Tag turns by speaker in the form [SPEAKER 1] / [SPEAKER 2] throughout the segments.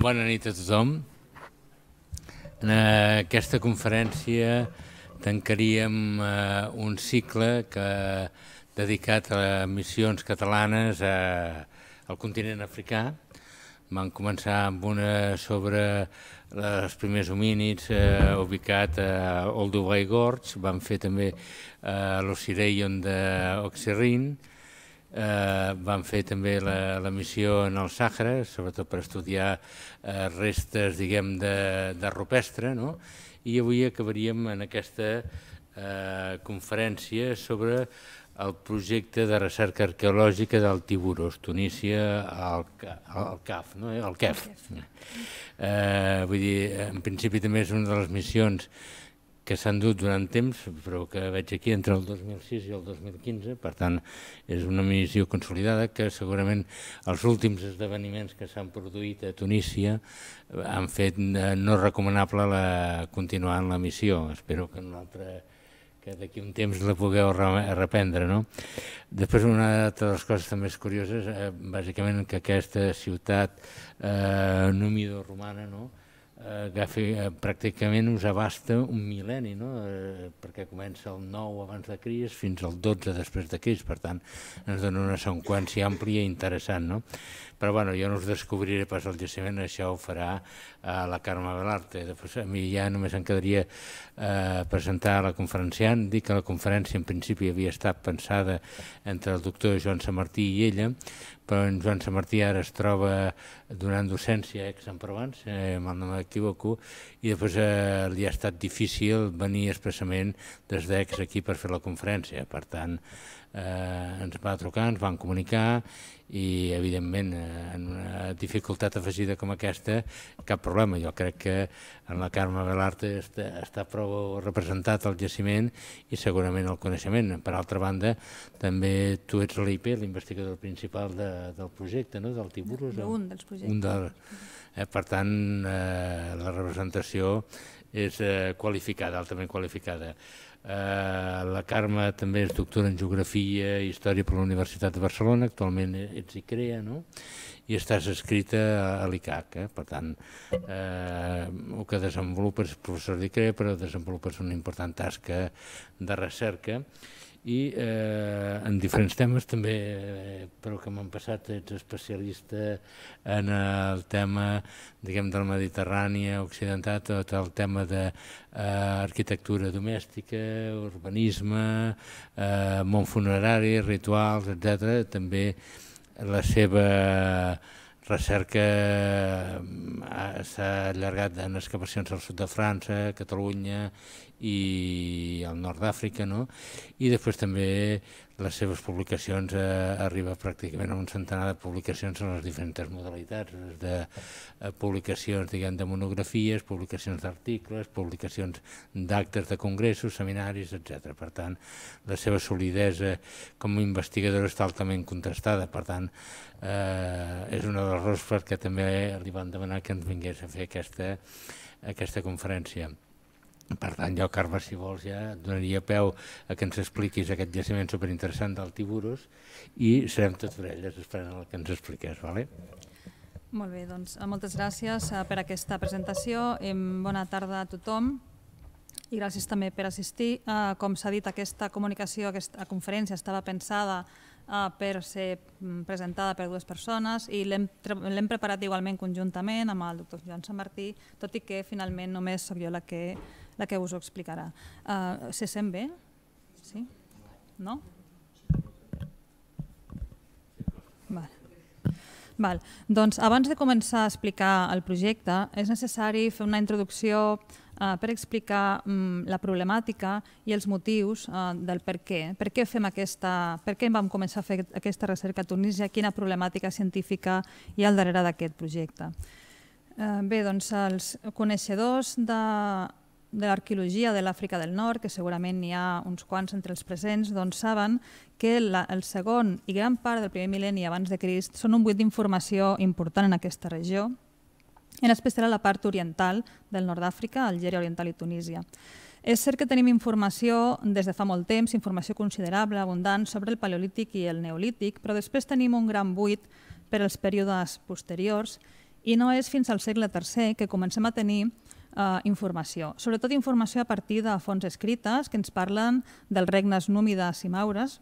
[SPEAKER 1] Bona nit a tothom. En eh, aquesta conferència tancaríem eh, un cicle que dedicat a missions catalanes a, eh, al continent africà. Van començar amb una sobre els primers homínids eh, ubicat a Olduvai Gorge, van fer també eh, l'Osireion d'Oxerrin, Eh, van fer també la, la missió en el Sàhara, sobretot per estudiar eh, restes, diguem, de, de rupestre, no? i avui acabaríem en aquesta eh, conferència sobre el projecte de recerca arqueològica del Tiburos, Tunísia, al, al CAF. No? El CAF. Eh, vull dir, en principi també és una de les missions que que s'han dut durant temps, però que veig aquí entre el 2006 i el 2015, per tant, és una missió consolidada que segurament els últims esdeveniments que s'han produït a Tunísia eh, han fet eh, no recomanable la, continuar en la missió. Espero que un altre que d'aquí un temps la pugueu reprendre. No? Després, una altra de les coses també és curioses, eh, bàsicament que aquesta ciutat eh, númido romana no? Eh, que eh, pràcticament us abasta un mil·lenni, no? eh, perquè comença el 9 abans de Cris fins al 12 després de Cris, per tant ens dona una seqüència àmplia i interessant. No? Però bueno, jo no us descobriré pas el jaciment, això ho farà eh, la Carme Belarte. Després, a mi ja només em quedaria eh, presentar a la conferenciant, dir que la conferència en principi havia estat pensada entre el doctor Joan Samartí i ella, però en Joan Samartí ara es troba donant docència a Aix-en-Provence, eh, mal no m'equivoco, i després eh, li ha estat difícil venir expressament des d'Aix aquí per fer la conferència. Per tant, eh, ens va trucar, ens van comunicar i evidentment eh, en una dificultat afegida com aquesta cap problema, jo crec que en la Carme Belarte està, està prou representat el jaciment i segurament el coneixement. Per altra banda, també tu ets l'IP, l'investigador principal de, del projecte, no? del Tiburus? Un dels projectes. Un del, eh, per tant, eh, la representació és eh, qualificada, altament qualificada. Eh, la Carme també és doctora en Geografia i Història per la Universitat de Barcelona, actualment ets crea, no? i estàs escrita a, l'ICAC, eh? per tant, eh, el que desenvolupes, professor d'ICREA, però desenvolupes una important tasca de recerca, i eh, en diferents temes també, eh, però que m'han passat, eh, ets especialista en el tema diguem de la Mediterrània occidental, tot el tema d'arquitectura eh, domèstica, urbanisme, eh, món funerari, rituals, etc. També la seva recerca eh, s'ha allargat en excavacions al sud de França, Catalunya i al nord d'Àfrica, no? I després també les seves publicacions eh, arriba pràcticament a un centenar de publicacions en les diferents modalitats, de eh, publicacions, diguem, de monografies, publicacions d'articles, publicacions d'actes de congressos, seminaris, etc. Per tant, la seva solidesa com a investigadora està altament contestada, per tant, eh, és una de les raons perquè també li van demanar que ens vingués a fer aquesta, aquesta conferència. Per tant, jo, Carme, si vols, ja donaria peu a que ens expliquis aquest jaciment superinteressant del Tiburus i serem tots orelles esperant el que ens expliques. Vale?
[SPEAKER 2] Molt bé, doncs moltes gràcies eh, per aquesta presentació. Bona tarda a tothom i gràcies també per assistir. Eh, com s'ha dit, aquesta comunicació, aquesta conferència estava pensada eh, per ser mm, presentada per dues persones i l'hem preparat igualment conjuntament amb el doctor Joan Sant Martí, tot i que finalment només soc jo la que la que us ho explicarà. Uh, eh, se sent bé? Sí? No? Vale. Val. Doncs abans de començar a explicar el projecte és necessari fer una introducció eh, per explicar mm, la problemàtica i els motius eh, del per què. Per què, fem aquesta, per què vam començar a fer aquesta recerca a Tunísia, quina problemàtica científica hi ha al darrere d'aquest projecte. Eh, bé, doncs els coneixedors de de l'arqueologia de l'Àfrica del Nord, que segurament n'hi ha uns quants entre els presents, doncs saben que la, el segon i gran part del primer mil·lenni abans de Crist són un buit d'informació important en aquesta regió, en especial a la part oriental del nord d'Àfrica, Algèria Oriental i Tunísia. És cert que tenim informació des de fa molt temps, informació considerable, abundant, sobre el paleolític i el neolític, però després tenim un gran buit per als períodes posteriors i no és fins al segle III que comencem a tenir eh, informació. Sobretot informació a partir de fonts escrites que ens parlen dels regnes númides i maures,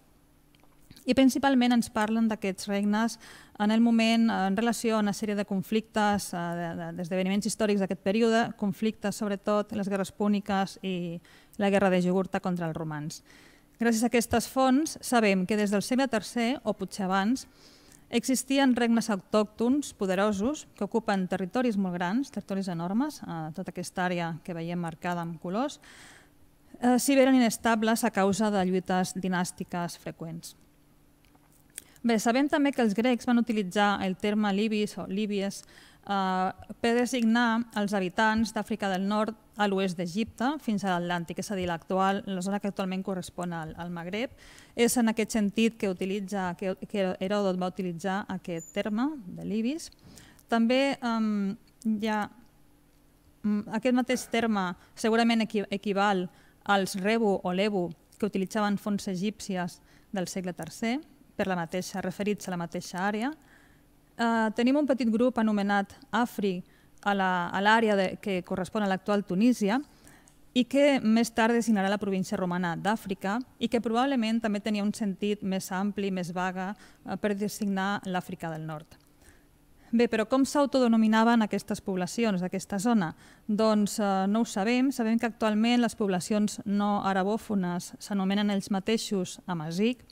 [SPEAKER 2] i principalment ens parlen d'aquests regnes en el moment eh, en relació a una sèrie de conflictes, eh, d'esdeveniments històrics d'aquest període, conflictes sobretot les guerres púniques i la guerra de Jugurta contra els romans. Gràcies a aquestes fonts sabem que des del segle III, o potser abans, Existien regnes autòctons poderosos que ocupen territoris molt grans, territoris enormes, eh, tota aquesta àrea que veiem marcada amb colors, eh, si bé eren inestables a causa de lluites dinàstiques freqüents. Bé, sabem també que els grecs van utilitzar el terme libis o libies Eh, per designar els habitants d'Àfrica del Nord a l'oest d'Egipte fins a l'Atlàntic, és a dir, l'actual, la zona que actualment correspon al, al Magreb. És en aquest sentit que, utilitza, que, que Heròdot va utilitzar aquest terme de l'Ibis. També um, hi ha mm, aquest mateix terme segurament equi equival als rebu o lebu que utilitzaven fonts egípcies del segle III per la mateixa, referits a la mateixa àrea, Eh, tenim un petit grup anomenat AFRI a l'àrea que correspon a l'actual Tunísia i que més tard designarà la província romana d'Àfrica i que probablement també tenia un sentit més ampli, més vaga, eh, per designar l'Àfrica del Nord. Bé, però com s'autodenominaven aquestes poblacions d'aquesta zona? Doncs eh, no ho sabem. Sabem que actualment les poblacions no arabòfones s'anomenen ells mateixos amazic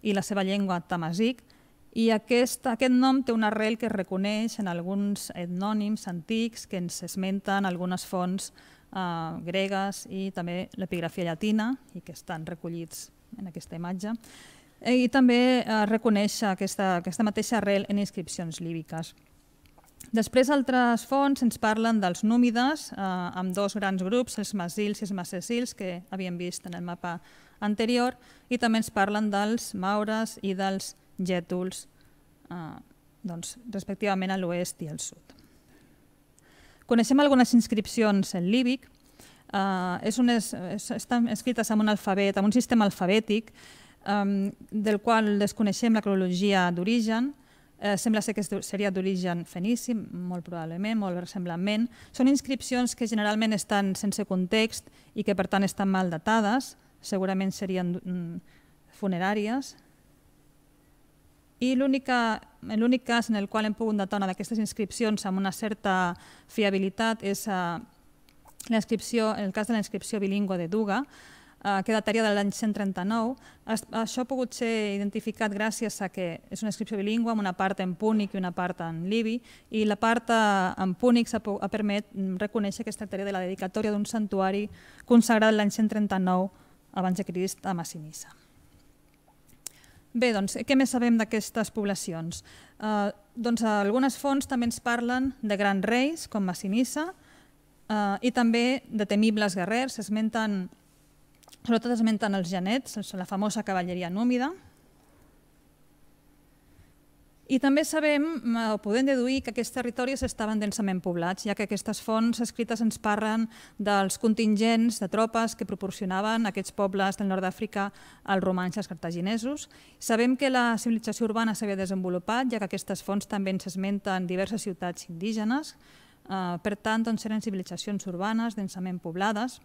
[SPEAKER 2] i la seva llengua tamazic, i aquest, aquest nom té una arrel que es reconeix en alguns etnònims antics que ens esmenten algunes fonts eh, gregues i també l'epigrafia llatina i que estan recollits en aquesta imatge. Eh, I també eh, reconeix aquesta, aquesta mateixa arrel en inscripcions líbiques. Després, altres fonts ens parlen dels númides, eh, amb dos grans grups, els masils i els macesils, que havíem vist en el mapa anterior, i també ens parlen dels maures i dels Jetuls, eh, doncs, respectivament a l'oest i al sud. Coneixem algunes inscripcions en líbic. Eh, és unes, és, estan escrites amb un alfabet, amb un sistema alfabètic eh, del qual desconeixem la cronologia d'origen, eh, sembla ser que seria d'origen fenici, molt probablement, molt ressemblantment. Són inscripcions que generalment estan sense context i que per tant estan mal datades, segurament serien mm, funeràries, i l'únic cas en el qual hem pogut datar una d'aquestes inscripcions amb una certa fiabilitat és eh, el cas de la inscripció bilingüe de Duga, eh, que dataria de l'any 139. això ha pogut ser identificat gràcies a que és una inscripció bilingüe amb una part en púnic i una part en libi, i la part eh, en púnic ha, ha permet mm, reconèixer que es tractaria de la dedicatòria d'un santuari consagrat l'any 139 abans de Crist a Massinissa. Bé, doncs, eh, què més sabem d'aquestes poblacions? Eh, doncs, algunes fonts també ens parlen de grans reis, com Massinissa, eh, i també de temibles guerrers, s'esmenten, sobretot esmenten els genets, la famosa cavalleria númida, i també sabem, o mm, podem deduir, que aquests territoris estaven densament poblats, ja que aquestes fonts escrites ens parlen dels contingents de tropes que proporcionaven aquests pobles del nord d'Àfrica als romans i als cartaginesos. Sabem que la civilització urbana s'havia desenvolupat, ja que aquestes fonts també ens esmenten diverses ciutats indígenes, eh, per tant, doncs, eren civilitzacions urbanes densament poblades,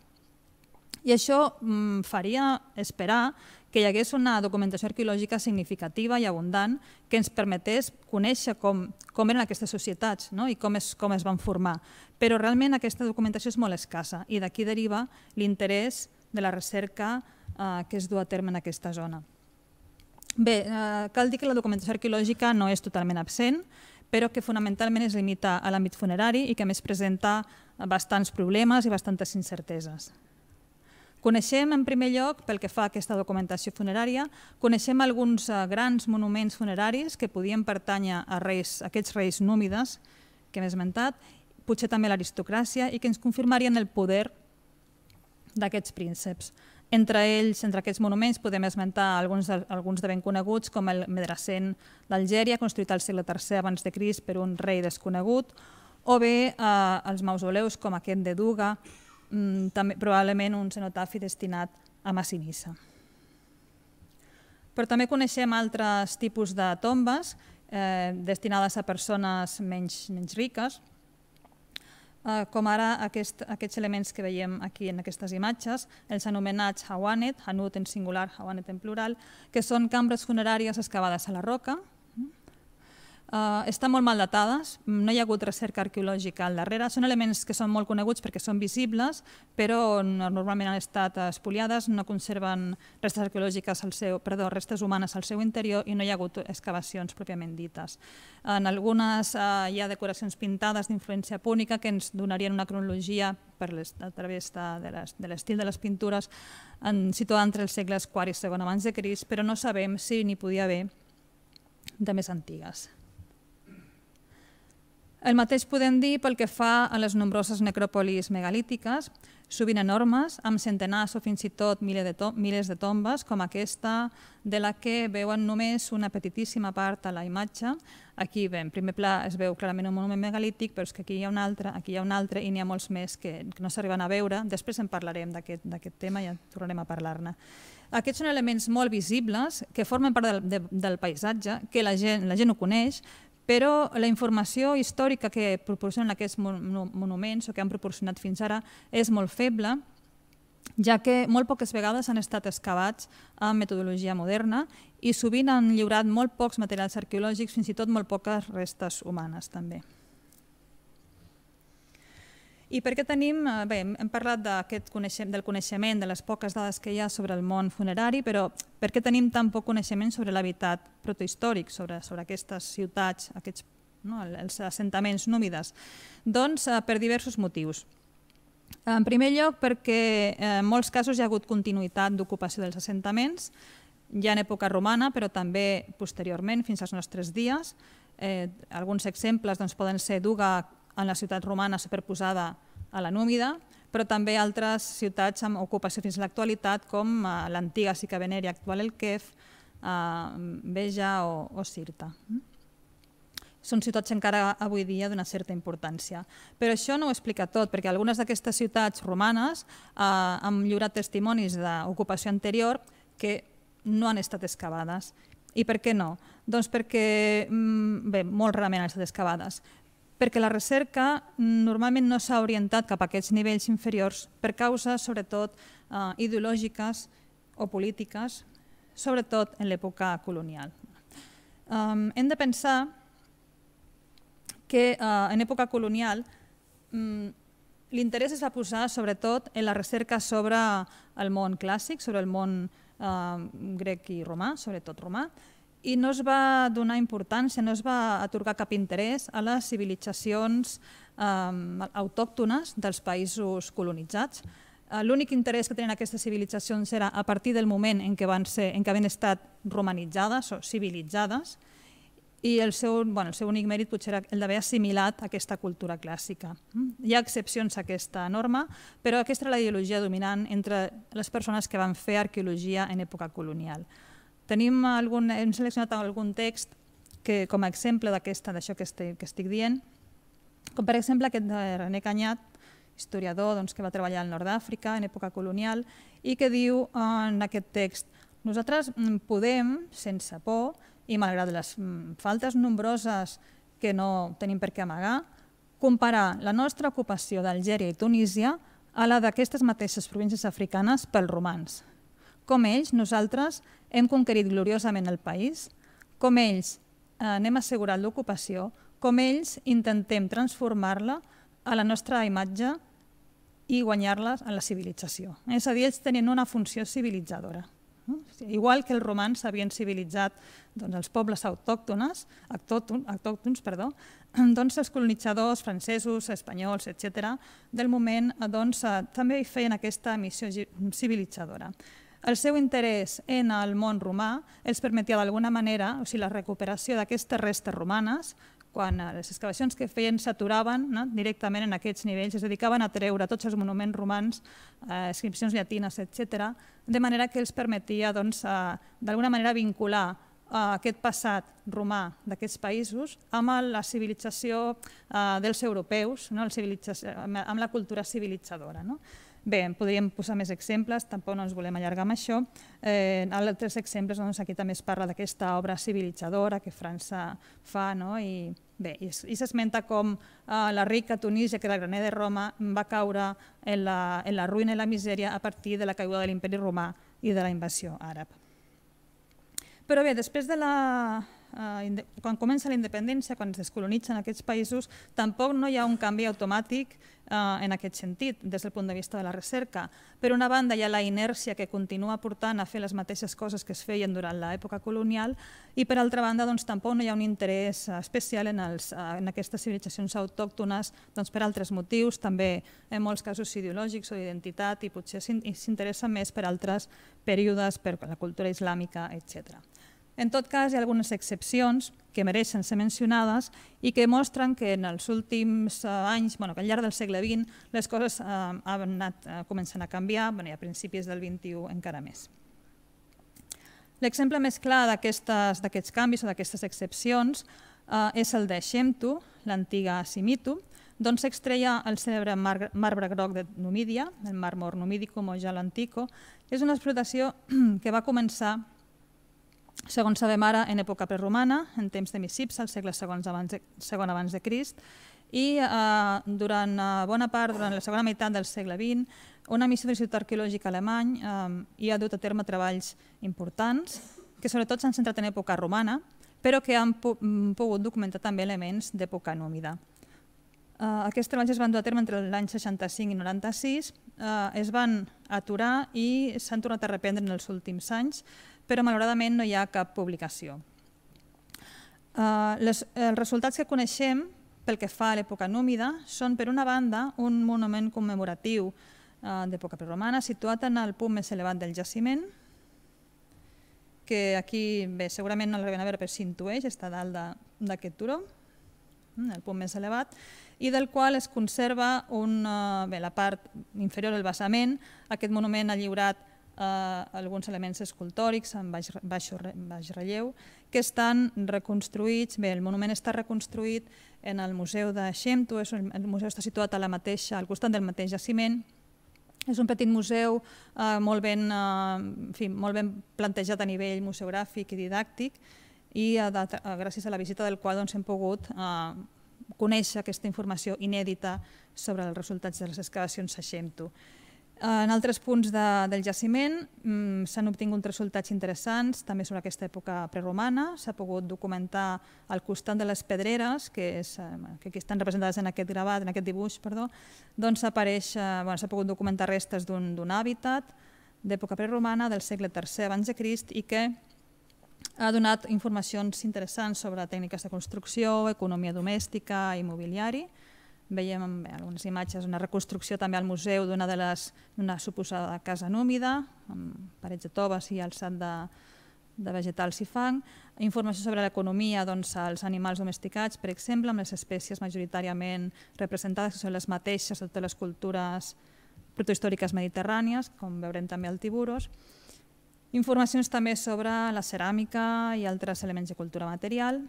[SPEAKER 2] i això mm, faria esperar que hi hagués una documentació arqueològica significativa i abundant que ens permetés conèixer com, com eren aquestes societats no? i com es, com es van formar. Però realment aquesta documentació és molt escassa i d'aquí deriva l'interès de la recerca eh, que es du a terme en aquesta zona. Bé, eh, cal dir que la documentació arqueològica no és totalment absent, però que fonamentalment es limita a l'àmbit funerari i que més presenta bastants problemes i bastantes incerteses. Coneixem, en primer lloc, pel que fa a aquesta documentació funerària, coneixem alguns eh, grans monuments funeraris que podien pertànyer a, reis, a aquests reis númides que hem esmentat, potser també l'aristocràcia, i que ens confirmarien el poder d'aquests prínceps. Entre ells, entre aquests monuments, podem esmentar alguns de, alguns de ben coneguts, com el Medracent d'Algèria, construït al segle III abans de Crist per un rei desconegut, o bé eh, els mausoleus com aquest de Duga, Mm, també, probablement un cenotafi destinat a Massinissa. Però també coneixem altres tipus de tombes eh, destinades a persones menys, menys riques, eh, com ara aquest, aquests elements que veiem aquí en aquestes imatges, els anomenats Hawanet, Hanut en singular, Hawanet en plural, que són cambres funeràries excavades a la roca, Uh, estan molt mal datades, no hi ha hagut recerca arqueològica al darrere. Són elements que són molt coneguts perquè són visibles, però normalment han estat espoliades, no conserven restes arqueològiques al seu, perdó, restes humanes al seu interior i no hi ha hagut excavacions pròpiament dites. En algunes uh, hi ha decoracions pintades d'influència púnica que ens donarien una cronologia per les, a través de l'estil de, de les pintures en, situada entre els segles IV i II abans de Crist, però no sabem si n'hi podia haver de més antigues. El mateix podem dir pel que fa a les nombroses necròpolis megalítiques, sovint enormes, amb centenars o fins i tot milers de tombes, com aquesta, de la que veuen només una petitíssima part a la imatge. Aquí, bé, en primer pla es veu clarament un monument megalític, però és que aquí hi ha un altre, aquí hi ha un altre i n'hi ha molts més que, no s'arriben a veure. Després en parlarem d'aquest tema i ja tornarem a parlar-ne. Aquests són elements molt visibles que formen part del, del paisatge, que la gent, la gent ho coneix, però la informació històrica que proporcionen aquests monuments o que han proporcionat fins ara és molt feble, ja que molt poques vegades han estat excavats amb metodologia moderna i sovint han lliurat molt pocs materials arqueològics, fins i tot molt poques restes humanes també. I per què tenim, eh, bé, hem parlat coneixement, del coneixement, de les poques dades que hi ha sobre el món funerari, però per què tenim tan poc coneixement sobre l'habitat protohistòric, sobre, sobre aquestes ciutats, aquests, no, els assentaments númides? Doncs eh, per diversos motius. En primer lloc, perquè eh, en molts casos hi ha hagut continuïtat d'ocupació dels assentaments, ja en època romana, però també posteriorment, fins als nostres dies. Eh, alguns exemples doncs, poden ser Duga en la ciutat romana superposada a la Númida, però també altres ciutats amb ocupació fins a l'actualitat, com eh, l'antiga Sicavenèria, actual el Kef, Beja eh, o, o Sirta. Mm? Són ciutats encara avui dia d'una certa importància. Però això no ho explica tot, perquè algunes d'aquestes ciutats romanes eh, han lliurat testimonis d'ocupació anterior que no han estat excavades. I per què no? Doncs perquè, mm, bé, molt rarament han estat excavades, perquè la recerca mm, normalment no s'ha orientat cap a aquests nivells inferiors per causes, sobretot, eh, ideològiques o polítiques, sobretot en l'època colonial. Um, hem de pensar que uh, en època colonial um, l'interès es va posar sobretot en la recerca sobre el món clàssic, sobre el món uh, grec i romà, sobretot romà, i no es va donar importància, no es va atorgar cap interès a les civilitzacions eh, autòctones dels països colonitzats. Eh, l'únic interès que tenen aquestes civilitzacions era a partir del moment en què, van ser, en què havien estat romanitzades o civilitzades i el seu, bueno, el seu únic mèrit potser era el d'haver assimilat aquesta cultura clàssica. Mm? Hi ha excepcions a aquesta norma, però aquesta era la ideologia dominant entre les persones que van fer arqueologia en època colonial. Tenim algun, hem seleccionat algun text que, com a exemple d'aquesta d'això que, que estic dient, com per exemple aquest de René Canyat, historiador doncs, que va treballar al nord d'Àfrica en època colonial i que diu en aquest text nosaltres mm, podem, sense por, i malgrat les mm, faltes nombroses que no tenim per què amagar, comparar la nostra ocupació d'Algèria i Tunísia a la d'aquestes mateixes províncies africanes pels romans. Com ells, nosaltres hem conquerit gloriosament el país, com ells eh, n'hem assegurat l'ocupació, com ells intentem transformar-la a la nostra imatge i guanyar-la a la civilització. És a dir, ells tenien una funció civilitzadora. Mm? Igual que els romans havien civilitzat doncs, els pobles autòctones, autòctons, perdó, doncs els colonitzadors francesos, espanyols, etc., del moment eh, doncs, eh, també feien aquesta missió civilitzadora. El seu interès en el món romà els permetia d'alguna manera, o sigui, la recuperació d'aquestes restes romanes, quan les excavacions que feien s'aturaven no, directament en aquests nivells, es dedicaven a treure tots els monuments romans, eh, inscripcions llatines, etc., de manera que els permetia doncs, eh, d'alguna doncs, manera vincular eh, aquest passat romà d'aquests països amb la civilització eh, dels europeus, no, el amb la cultura civilitzadora. No? Bé, en podríem posar més exemples, tampoc no ens volem allargar amb això. Eh, altres exemples, doncs, aquí també es parla d'aquesta obra civilitzadora que França fa, no? i bé, i, s'esmenta com eh, la rica Tunísia, que era el graner de Roma, va caure en la, en la ruïna i la misèria a partir de la caiguda de l'imperi romà i de la invasió àrab. Però bé, després de la, eh, quan comença la independència, quan es descolonitzen aquests països, tampoc no hi ha un canvi automàtic Eh, en aquest sentit, des del punt de vista de la recerca. Per una banda, hi ha la inèrcia que continua portant a fer les mateixes coses que es feien durant l'època colonial i, per altra banda, doncs, tampoc no hi ha un interès especial en, els, eh, en aquestes civilitzacions autòctones doncs, per altres motius, també en molts casos ideològics o d'identitat i potser s'interessa més per altres períodes, per la cultura islàmica, etcètera. En tot cas, hi ha algunes excepcions que mereixen ser mencionades i que mostren que en els últims eh, anys, bueno, que al llarg del segle XX, les coses eh, han anat eh, començant a canviar bueno, i a principis del XXI encara més. L'exemple més clar d'aquests canvis o d'aquestes excepcions eh, és el de Xemtu, l'antiga Simitu, d'on s'extreia el cèlebre mar marbre groc de Numídia, el marmor numídico o gel antico, És una explotació que va començar Segons sabem ara, en època preromana, en temps de Missipsa, al segle II abans de, segon abans de Crist, i eh, durant eh, bona part, durant la segona meitat del segle XX, una missió de l'Institut Arqueològic Alemany eh, hi ha dut a terme treballs importants que sobretot s'han centrat en època romana, però que han mm, pogut documentar també elements d'època númida. Eh, aquests treballs es van dur a terme entre l'any 65 i 96, es van aturar i s'han tornat a reprendre en els últims anys, però malauradament no hi ha cap publicació. Uh, les, els resultats que coneixem pel que fa a l'època númida són, per una banda, un monument commemoratiu uh, d'època preromana situat en el punt més elevat del jaciment, que aquí, bé, segurament no l'arriben a veure, però s'intueix, està dalt d'aquest turó, mm, el punt més elevat, i del qual es conserva un, eh, bé, la part inferior del basament. Aquest monument ha lliurat Eh, alguns elements escultòrics en baix, baix, baix relleu que estan reconstruïts, bé, el monument està reconstruït en el Museu de Xemto, és, el museu està situat a la mateixa, al costat del mateix jaciment, és un petit museu eh, molt, ben, eh, en fi, molt ben plantejat a nivell museogràfic i didàctic i a, a, gràcies a la visita del qual doncs, hem pogut eh, conèixer aquesta informació inèdita sobre els resultats de les excavacions a Xemto. Eh, en altres punts de, del jaciment mm, s'han obtingut resultats interessants també sobre aquesta època preromana. S'ha pogut documentar al costat de les pedreres, que, és, eh, que aquí estan representades en aquest gravat, en aquest dibuix, perdó, doncs eh, s'ha bueno, pogut documentar restes d'un hàbitat d'època preromana del segle III abans de Crist i que ha donat informacions interessants sobre tècniques de construcció, economia domèstica, immobiliari, mobiliari, Veiem bé, eh, algunes imatges, una reconstrucció també al museu d'una de les una suposada casa númida, amb parets de toves i alçat de, de vegetals i fang, informació sobre l'economia, doncs, els animals domesticats, per exemple, amb les espècies majoritàriament representades, que són les mateixes de totes les cultures protohistòriques mediterrànies, com veurem també al Tiburos, informacions també sobre la ceràmica i altres elements de cultura material,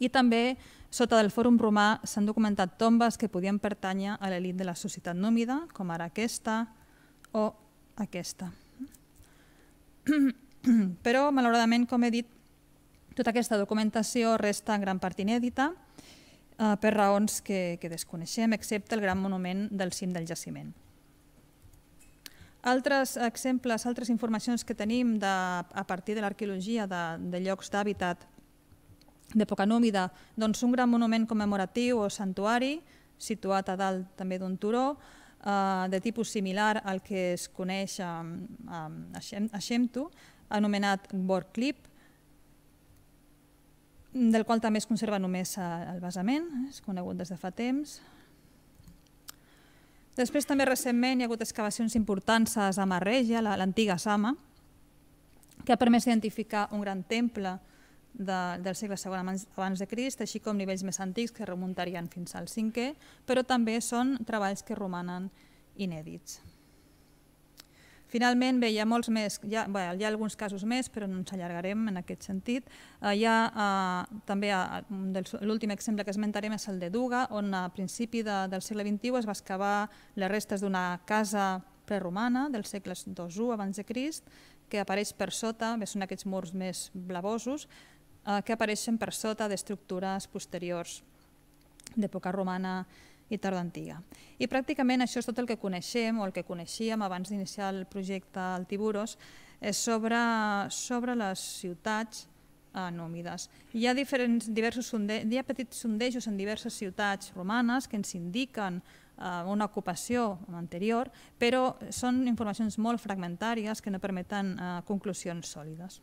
[SPEAKER 2] i també sota del fòrum romà s'han documentat tombes que podien pertànyer a l'elit de la societat númida, com ara aquesta o aquesta. Però, malauradament, com he dit, tota aquesta documentació resta en gran part inèdita eh, per raons que, que desconeixem, excepte el gran monument del cim del jaciment. Altres exemples, altres informacions que tenim de, a partir de l'arqueologia de, de llocs d'hàbitat d'època númida, doncs un gran monument commemoratiu o santuari, situat a dalt també d'un turó, eh, de tipus similar al que es coneix a, a, a Xemtu, anomenat Borklip, del qual també es conserva només el basament, eh, és conegut des de fa temps. Després també recentment hi ha hagut excavacions importants a Samarreja, l'antiga Sama, que ha permès identificar un gran temple de, del segle II abans, abans de Crist, així com nivells més antics que remuntarien fins al cinquè, però també són treballs que romanen inèdits. Finalment, bé, hi ha molts més, hi ha, bé, hi ha alguns casos més, però no ens allargarem en aquest sentit. Eh, hi ha eh, també eh, l'últim exemple que esmentarem és el de Duga, on a principi de, del segle XXI es va excavar les restes d'una casa preromana del segle II abans de Crist, que apareix per sota, bé, són aquests murs més blavosos, eh, que apareixen per sota d'estructures posteriors d'època romana i antiga. I pràcticament això és tot el que coneixem o el que coneixíem abans d'iniciar el projecte al Tiburos és eh, sobre, sobre les ciutats eh, Hi ha, diferents, diversos sonde hi ha petits sondejos en diverses ciutats romanes que ens indiquen Eh, una ocupació anterior, però són informacions molt fragmentàries que no permeten eh, conclusions sòlides.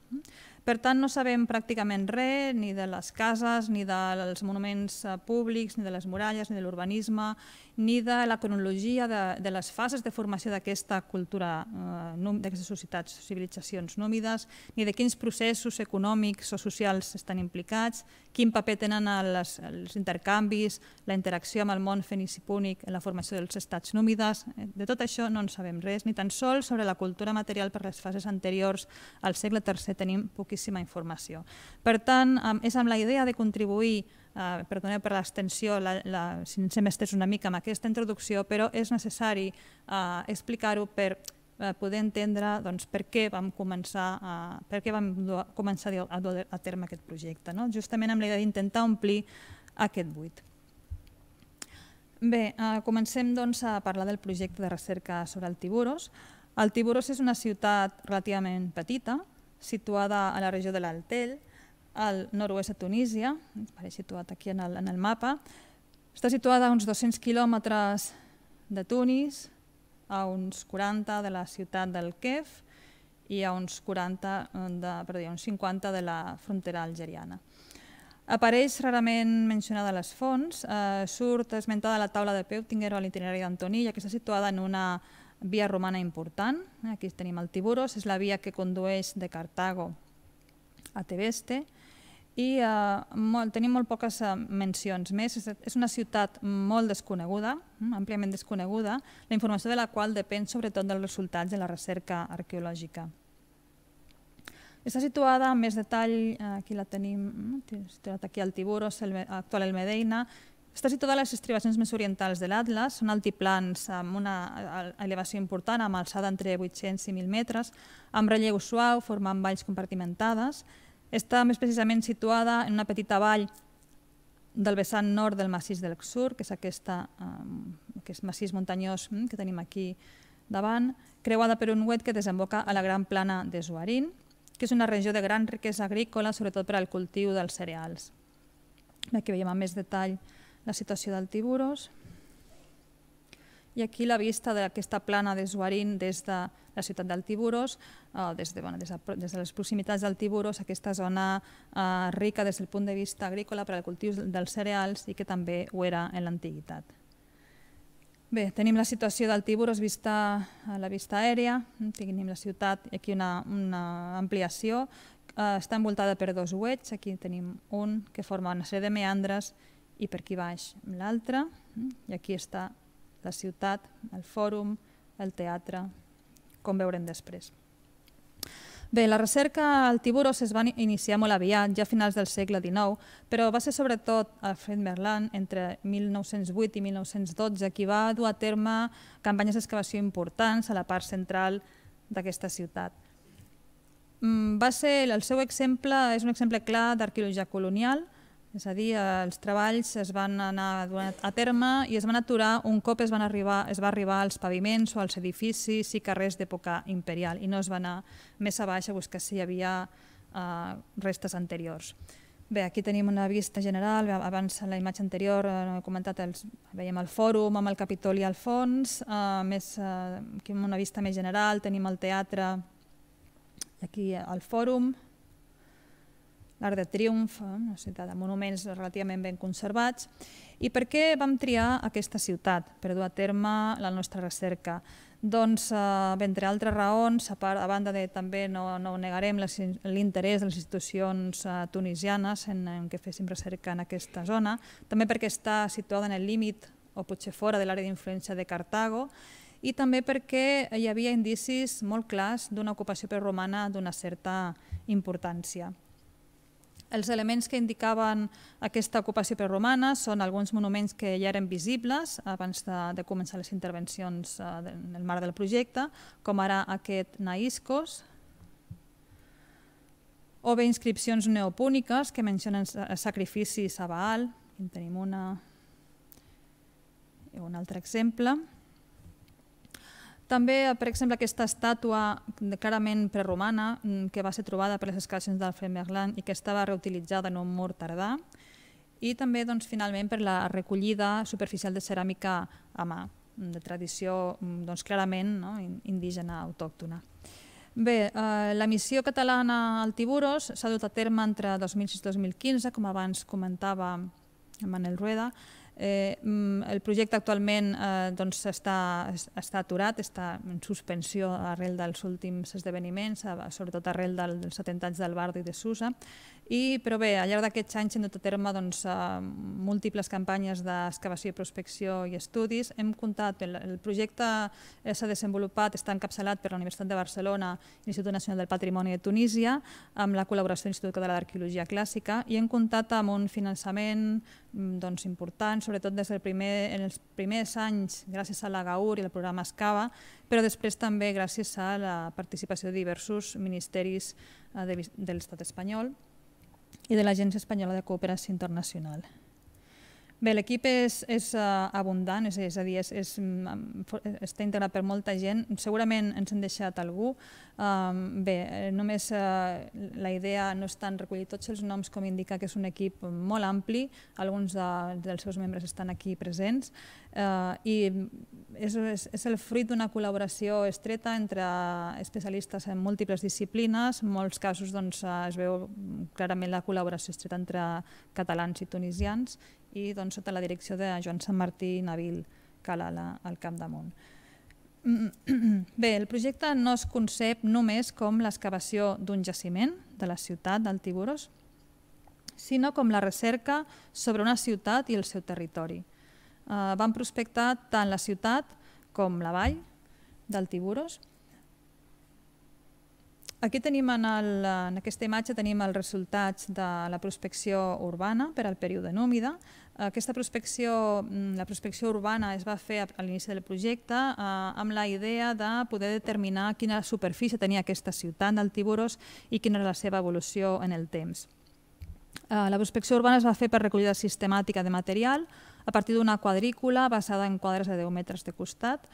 [SPEAKER 2] Per tant, no sabem pràcticament res ni de les cases, ni dels monuments eh, públics, ni de les muralles, ni de l'urbanisme, ni de la cronologia de, de les fases de formació d'aquesta cultura, eh, d'aquestes societats, civilitzacions nòmides, ni de quins processos econòmics o socials estan implicats, quin paper tenen els, els intercanvis, la interacció amb el món fenicipúnic en la formació dels estats nòmides, eh, de tot això no en sabem res, ni tan sols sobre la cultura material per les fases anteriors al segle III tenim poquíssima informació. Per tant, és amb la idea de contribuir Ah, perdoneu per l'extensió, la, si ens hem estès una mica amb aquesta introducció, però és necessari ah, explicar-ho per eh, poder entendre doncs, per què vam començar, per què vam començar a dur a terme aquest projecte, no? justament amb la idea d'intentar omplir aquest buit. Bé, ah, comencem doncs, a parlar del projecte de recerca sobre el Tiburos. El Tiburos és una ciutat relativament petita, situada a la regió de l'Altell, al nord-oest de Tunísia, apareix situat aquí en el, en el mapa. Està situada a uns 200 quilòmetres de Tunis, a uns 40 de la ciutat del Kef i a uns, 40 eh, de, perdó, uns 50 de la frontera algeriana. Apareix rarament mencionada a les fonts, eh, surt esmentada a la taula de Peutingero a l'itinerari d'Antoní, ja que està situada en una via romana important. Aquí tenim el Tiburos, és la via que condueix de Cartago a Tebeste, i eh, molt, tenim molt poques eh, mencions més. És una ciutat molt desconeguda, mm, àmpliament desconeguda, la informació de la qual depèn sobretot dels resultats de la recerca arqueològica. Està situada amb més detall, eh, aquí la tenim, mm, aquí al Tiburos, el, actual el Medeina, està situada a les estribacions més orientals de l'Atlas, són altiplans amb una eh, elevació important, amb alçada entre 800 i 1.000 metres, amb relleu suau, formant valls compartimentades, està més precisament situada en una petita vall del vessant nord del massís del Xur, que és aquesta, eh, que és massís muntanyós mm, que tenim aquí davant, creuada per un huet que desemboca a la gran plana de Zuarín, que és una regió de gran riquesa agrícola, sobretot per al cultiu dels cereals. Aquí veiem amb més detall la situació del Tiburos, i aquí la vista d'aquesta plana de Suarín des de la ciutat del Tiburos, eh, des, de, bueno, des, de, des de les proximitats del Tiburos, aquesta zona eh, rica des del punt de vista agrícola per al cultiu dels cereals i que també ho era en l'antiguitat. Bé, tenim la situació del Tiburos vista a la vista aèria, tenim la ciutat, aquí una, una ampliació, eh, està envoltada per dos uets, aquí tenim un que forma una sèrie de meandres i per aquí baix l'altre, eh, i aquí està la ciutat, el fòrum, el teatre, com veurem després. Bé, la recerca al Tiburos es va iniciar molt aviat, ja a finals del segle XIX, però va ser sobretot a Fred Merlan, entre 1908 i 1912, qui va dur a terme campanyes d'excavació importants a la part central d'aquesta ciutat. Mm, va ser, el seu exemple és un exemple clar d'arqueologia colonial, és a dir, els treballs es van anar a terme i es van aturar un cop es, van arribar, es va arribar als paviments o als edificis i carrers d'època imperial i no es va anar més a baix a buscar si hi havia eh, restes anteriors. Bé, aquí tenim una vista general, abans en la imatge anterior eh, he comentat, els, veiem el fòrum amb el Capitoli al fons, eh, més, eh, aquí amb una vista més general tenim el teatre, aquí eh, el fòrum, l'Arc de Triomf, eh, una ciutat de monuments relativament ben conservats. I per què vam triar aquesta ciutat per dur a terme la nostra recerca? Doncs, eh, entre altres raons, a, part, a banda de també no, no negarem l'interès de les institucions eh, tunisianes en, en què féssim recerca en aquesta zona, també perquè està situada en el límit o potser fora de l'àrea d'influència de Cartago, i també perquè hi havia indicis molt clars d'una ocupació preromana d'una certa importància. Els elements que indicaven aquesta ocupació preromana són alguns monuments que ja eren visibles abans de, de començar les intervencions eh, en el marc del projecte, com ara aquest Naiscos, o bé inscripcions neopúniques que mencionen sacrificis a Baal, en tenim una, un altre exemple, també, per exemple, aquesta estàtua clarament preromana mm, que va ser trobada per les excavacions del Fremerland i que estava reutilitzada en un mur tardà i també, doncs, finalment, per la recollida superficial de ceràmica a mà, mm, de tradició mm, doncs, clarament no? indígena autòctona. Bé, eh, la missió catalana al Tiburos s'ha dut a terme entre 2006 i 2015, com abans comentava Manel Rueda, Eh, mm, el projecte actualment eh, doncs està, està aturat, està en suspensió arrel dels últims esdeveniments, sobretot arrel del, dels atemptats del Bardi de Susa, i, però bé, al llarg d'aquests anys hem dut a terme doncs, eh, múltiples campanyes d'excavació, prospecció i estudis. Hem comptat, el, el projecte eh, s'ha desenvolupat, està encapçalat per la Universitat de Barcelona, l'Institut Nacional del Patrimoni de Tunísia, amb la col·laboració de l'Institut Català d'Arqueologia Clàssica i hem comptat amb un finançament mm, doncs, important, sobretot des del primer, en els primers anys, gràcies a la GAUR i al programa Escava, però després també gràcies a la participació de diversos ministeris eh, de, de l'estat espanyol i de l'Agència Espanyola de Cooperació Internacional. Bé, l'equip és, és eh, abundant, és, és a dir, és, és, mm, està integrat per molta gent. Segurament ens han deixat algú. Um, bé, eh, només uh, la idea no és tant recollir tots els noms com indicar que és un equip molt ampli, alguns de, dels seus membres estan aquí presents, uh, i mm, és, és, és el fruit d'una col·laboració estreta entre especialistes en múltiples disciplines, en molts casos doncs, es veu clarament la col·laboració estreta entre catalans i tunisians, i doncs, sota la direcció de Joan Sant Martí i Nabil Calala al Capdamunt.
[SPEAKER 1] Mm,
[SPEAKER 2] bé, el projecte no es concep només com l'excavació d'un jaciment de la ciutat del Tiburos, sinó com la recerca sobre una ciutat i el seu territori. Eh, van prospectar tant la ciutat com la vall del Tiburos, Aquí tenim en, el, en aquesta imatge tenim els resultats de la prospecció urbana per al període númida. Aquesta prospecció, mm, la prospecció urbana es va fer a l'inici del projecte eh, amb la idea de poder determinar quina superfície tenia aquesta ciutat del Tiburos i quina era la seva evolució en el temps. Eh, la prospecció urbana es va fer per recollida sistemàtica de material a partir d'una quadrícula basada en quadres de 10 metres de costat.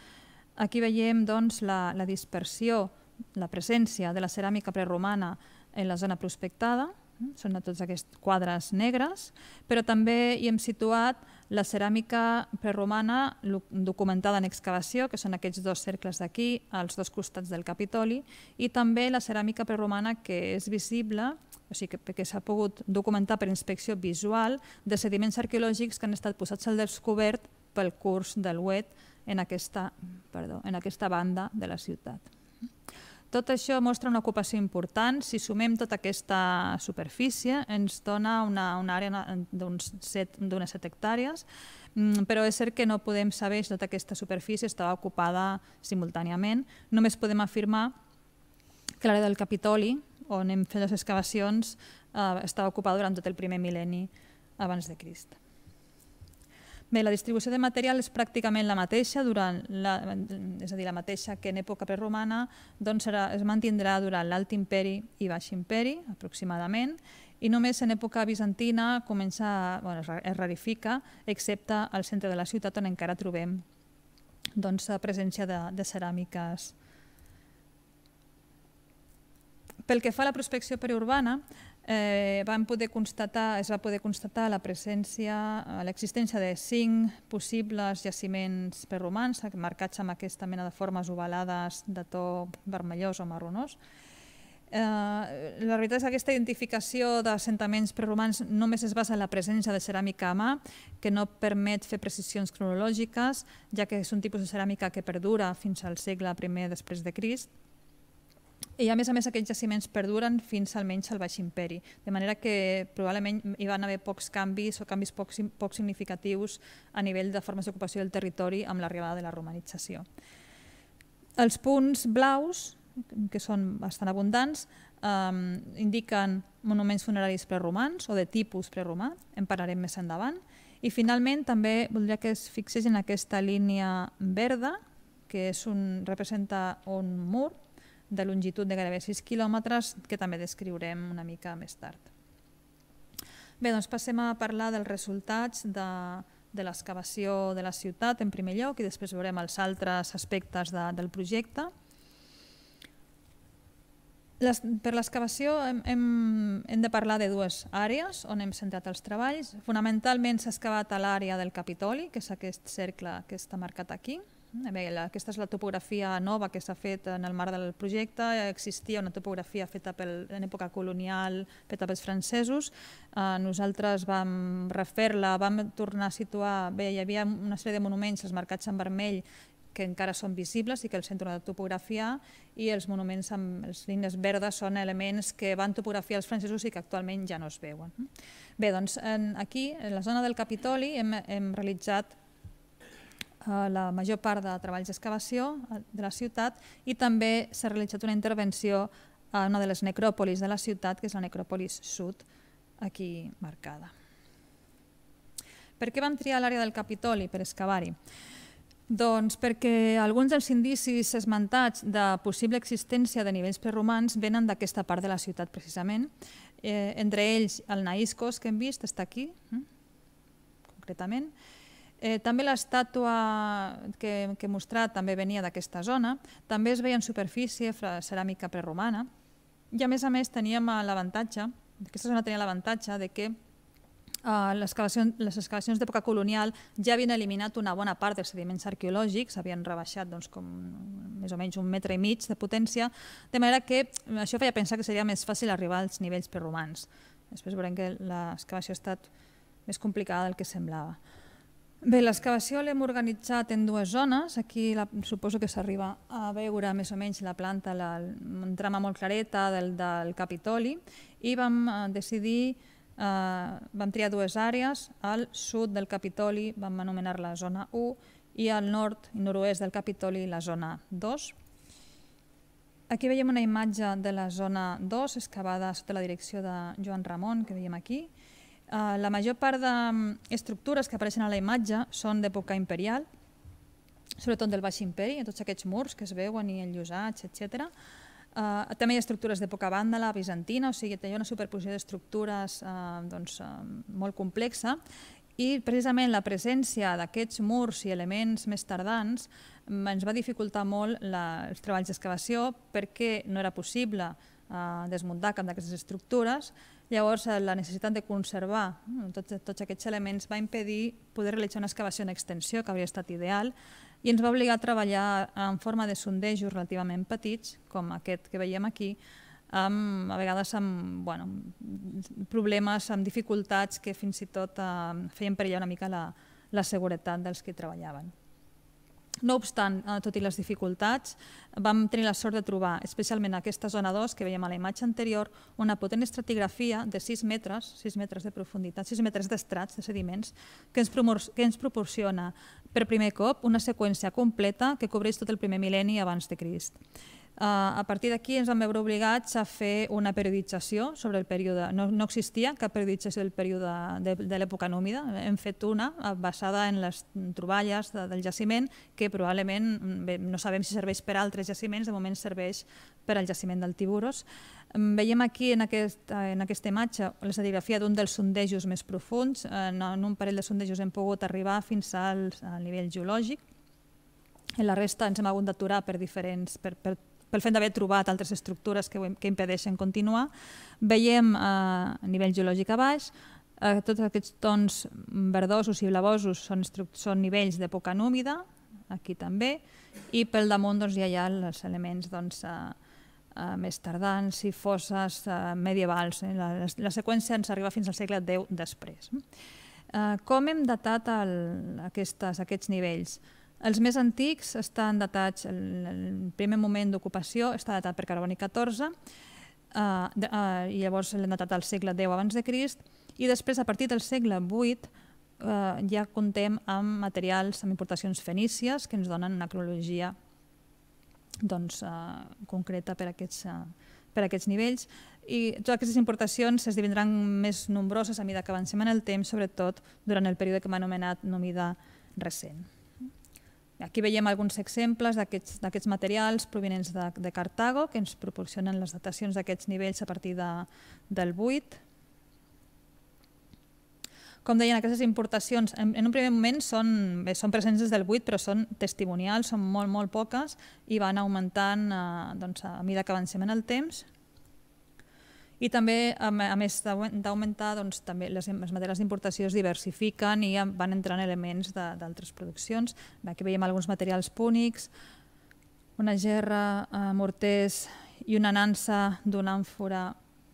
[SPEAKER 2] Aquí veiem doncs, la, la dispersió la presència de la ceràmica preromana en la zona prospectada, eh? són tots aquests quadres negres, però també hi hem situat la ceràmica preromana documentada en excavació, que són aquests dos cercles d'aquí, als dos costats del Capitoli, i també la ceràmica preromana que és visible, o sigui, que, que s'ha pogut documentar per inspecció visual de sediments arqueològics que han estat posats al descobert pel curs del UET en aquesta, perdó, en aquesta banda de la ciutat. Tot això mostra una ocupació important. Si sumem tota aquesta superfície, ens dona una, una àrea d'unes 7, 7 hectàrees, mm, però és cert que no podem saber si tota aquesta superfície estava ocupada simultàniament. Només podem afirmar que l'àrea del Capitoli, on hem fet les excavacions, eh, estava ocupada durant tot el primer mil·lenni abans de Crist. Bé, la distribució de material és pràcticament la mateixa, durant la, és a dir, la mateixa que en època preromana doncs serà, es mantindrà durant l'Alt Imperi i Baix Imperi, aproximadament, i només en època bizantina comença, bueno, es rarifica, excepte al centre de la ciutat on encara trobem doncs, la presència de, de ceràmiques. Pel que fa a la prospecció periurbana, eh, van poder constatar, es va poder constatar la presència, eh, l'existència de cinc possibles jaciments perromans, eh, marcats amb aquesta mena de formes ovalades de to vermellós o marronós. Eh, la veritat és que aquesta identificació d'assentaments preromans només es basa en la presència de ceràmica a mà, que no permet fer precisions cronològiques, ja que és un tipus de ceràmica que perdura fins al segle I després de Crist, i a més a més aquests jaciments perduren fins almenys al Baix Imperi, de manera que probablement hi van haver pocs canvis o canvis poc, poc significatius a nivell de formes d'ocupació del territori amb l'arribada de la romanització. Els punts blaus, que són bastant abundants, eh, indiquen monuments funeraris preromans o de tipus preromà, en parlarem més endavant, i finalment també voldria que es fixés en aquesta línia verda, que és un, representa un mur, de longitud de gairebé 6 quilòmetres, que també descriurem una mica més tard. Bé, doncs passem a parlar dels resultats de, de l'excavació de la ciutat en primer lloc i després veurem els altres aspectes de, del projecte. Les, per l'excavació hem, hem, hem de parlar de dues àrees on hem centrat els treballs. Fonamentalment s'ha excavat a l'àrea del Capitoli, que és aquest cercle que està marcat aquí, Eh, bé, la, aquesta és la topografia nova que s'ha fet en el marc del projecte. Existia una topografia feta pel, en època colonial, feta pels francesos. Eh, nosaltres vam refer-la, vam tornar a situar... Bé, hi havia una sèrie de monuments, els marcats en vermell, que encara són visibles i que el centre de topografia i els monuments amb les línies verdes són elements que van topografiar els francesos i que actualment ja no es veuen. Bé, doncs en, aquí, en la zona del Capitoli, hem, hem realitzat Eh, la major part de treballs d'excavació eh, de la ciutat i també s'ha realitzat una intervenció a una de les necròpolis de la ciutat, que és la necròpolis sud, aquí marcada. Per què van triar l'àrea del Capitoli per excavar-hi? Doncs perquè alguns dels indicis esmentats de possible existència de nivells preromans venen d'aquesta part de la ciutat, precisament. Eh, entre ells, el Naïscos, que hem vist, està aquí, eh, concretament, i Eh, també l'estàtua que, que he mostrat també venia d'aquesta zona, també es veia en superfície ceràmica preromana, i a més a més teníem eh, l'avantatge, aquesta zona tenia l'avantatge de que Uh, les excavacions d'època colonial ja havien eliminat una bona part dels sediments arqueològics, havien rebaixat doncs, com més o menys un metre i mig de potència, de manera que això feia pensar que seria més fàcil arribar als nivells preromans. Després veurem que l'excavació ha estat més complicada del que semblava. Bé, l'excavació l'hem organitzat en dues zones. Aquí la, suposo que s'arriba a veure més o menys la planta, la, un trama molt clareta del, del Capitoli, i vam eh, decidir, eh, vam triar dues àrees, al sud del Capitoli vam anomenar la zona 1 i al nord i noroest del Capitoli la zona 2. Aquí veiem una imatge de la zona 2 excavada sota la direcció de Joan Ramon, que veiem aquí, Eh, la major part d'estructures mm, que apareixen a la imatge són d'època imperial, sobretot del Baix Imperi, tots aquests murs que es veuen i enllosats, etc. Uh, eh, també hi ha estructures d'època vàndala, bizantina, o sigui, hi ha una superposició d'estructures uh, doncs, uh, molt complexa i precisament la presència d'aquests murs i elements més tardans mm, ens va dificultar molt la, els treballs d'excavació perquè no era possible uh, desmuntar cap d'aquestes estructures Llavors, eh, la necessitat de conservar mm, tots, tots aquests elements va impedir poder realitzar una excavació en extensió, que hauria estat ideal, i ens va obligar a treballar en forma de sondejos relativament petits, com aquest que veiem aquí, amb, a vegades amb bueno, problemes, amb dificultats que fins i tot eh, feien perillar una mica la, la seguretat dels que treballaven. No obstant, eh, tot i les dificultats, vam tenir la sort de trobar, especialment en aquesta zona 2 que veiem a la imatge anterior, una potent estratigrafia de 6 metres, 6 metres de profunditat, 6 metres d'estrats de sediments, que ens, que ens proporciona per primer cop una seqüència completa que cobreix tot el primer mil·lenni abans de Crist. Eh, a partir d'aquí ens vam veure obligats a fer una periodització sobre el període. No, no existia cap periodització del període de, de l'època númida. Hem fet una eh, basada en les troballes de, del jaciment, que probablement, mm, bé, no sabem si serveix per altres jaciments, de moment serveix per al jaciment del Tiburos. Mm, veiem aquí en, aquest, en aquesta imatge la serigrafia d'un dels sondejos més profuns. En, eh, en un parell de sondejos hem pogut arribar fins al, al nivell geològic. En la resta ens hem hagut d'aturar per, diferents, per, per pel fet d'haver trobat altres estructures que, que impedeixen continuar, veiem eh, a nivell geològic a baix eh, tots aquests tons verdosos i blavosos són, són nivells d'època númida, aquí també, i pel damunt doncs, ja hi ha els elements doncs, eh, eh, més tardans i fosses eh, medievals. Eh? La, la seqüència ens arriba fins al segle X després. Eh, com hem datat el, aquestes, aquests nivells? Els més antics estan datats, el, el primer moment d'ocupació està datat per Carboni XIV, eh, de, eh, i llavors l'hem datat al segle X abans de Crist, i després, a partir del segle VIII, eh, ja contem amb materials, amb importacions fenícies, que ens donen una cronologia doncs, eh, concreta per aquests, eh, per aquests nivells. I totes aquestes importacions esdevindran més nombroses a mesura que avancem en el temps, sobretot durant el període que m'ha anomenat nomida recent. Aquí veiem alguns exemples d'aquests materials provenents de, de Cartago que ens proporcionen les datacions d'aquests nivells a partir de, del 8. Com deien, aquestes importacions en, en un primer moment són, bé, són presents des del 8 però són testimonials, són molt, molt poques i van augmentant eh, doncs, a mesura que avancem en el temps. I també, a més d'augmentar, doncs, també les, les matèries d'importació es diversifiquen i van entrant elements d'altres produccions. Aquí veiem alguns materials púnics, una gerra, eh, morters i una nansa d'una ànfora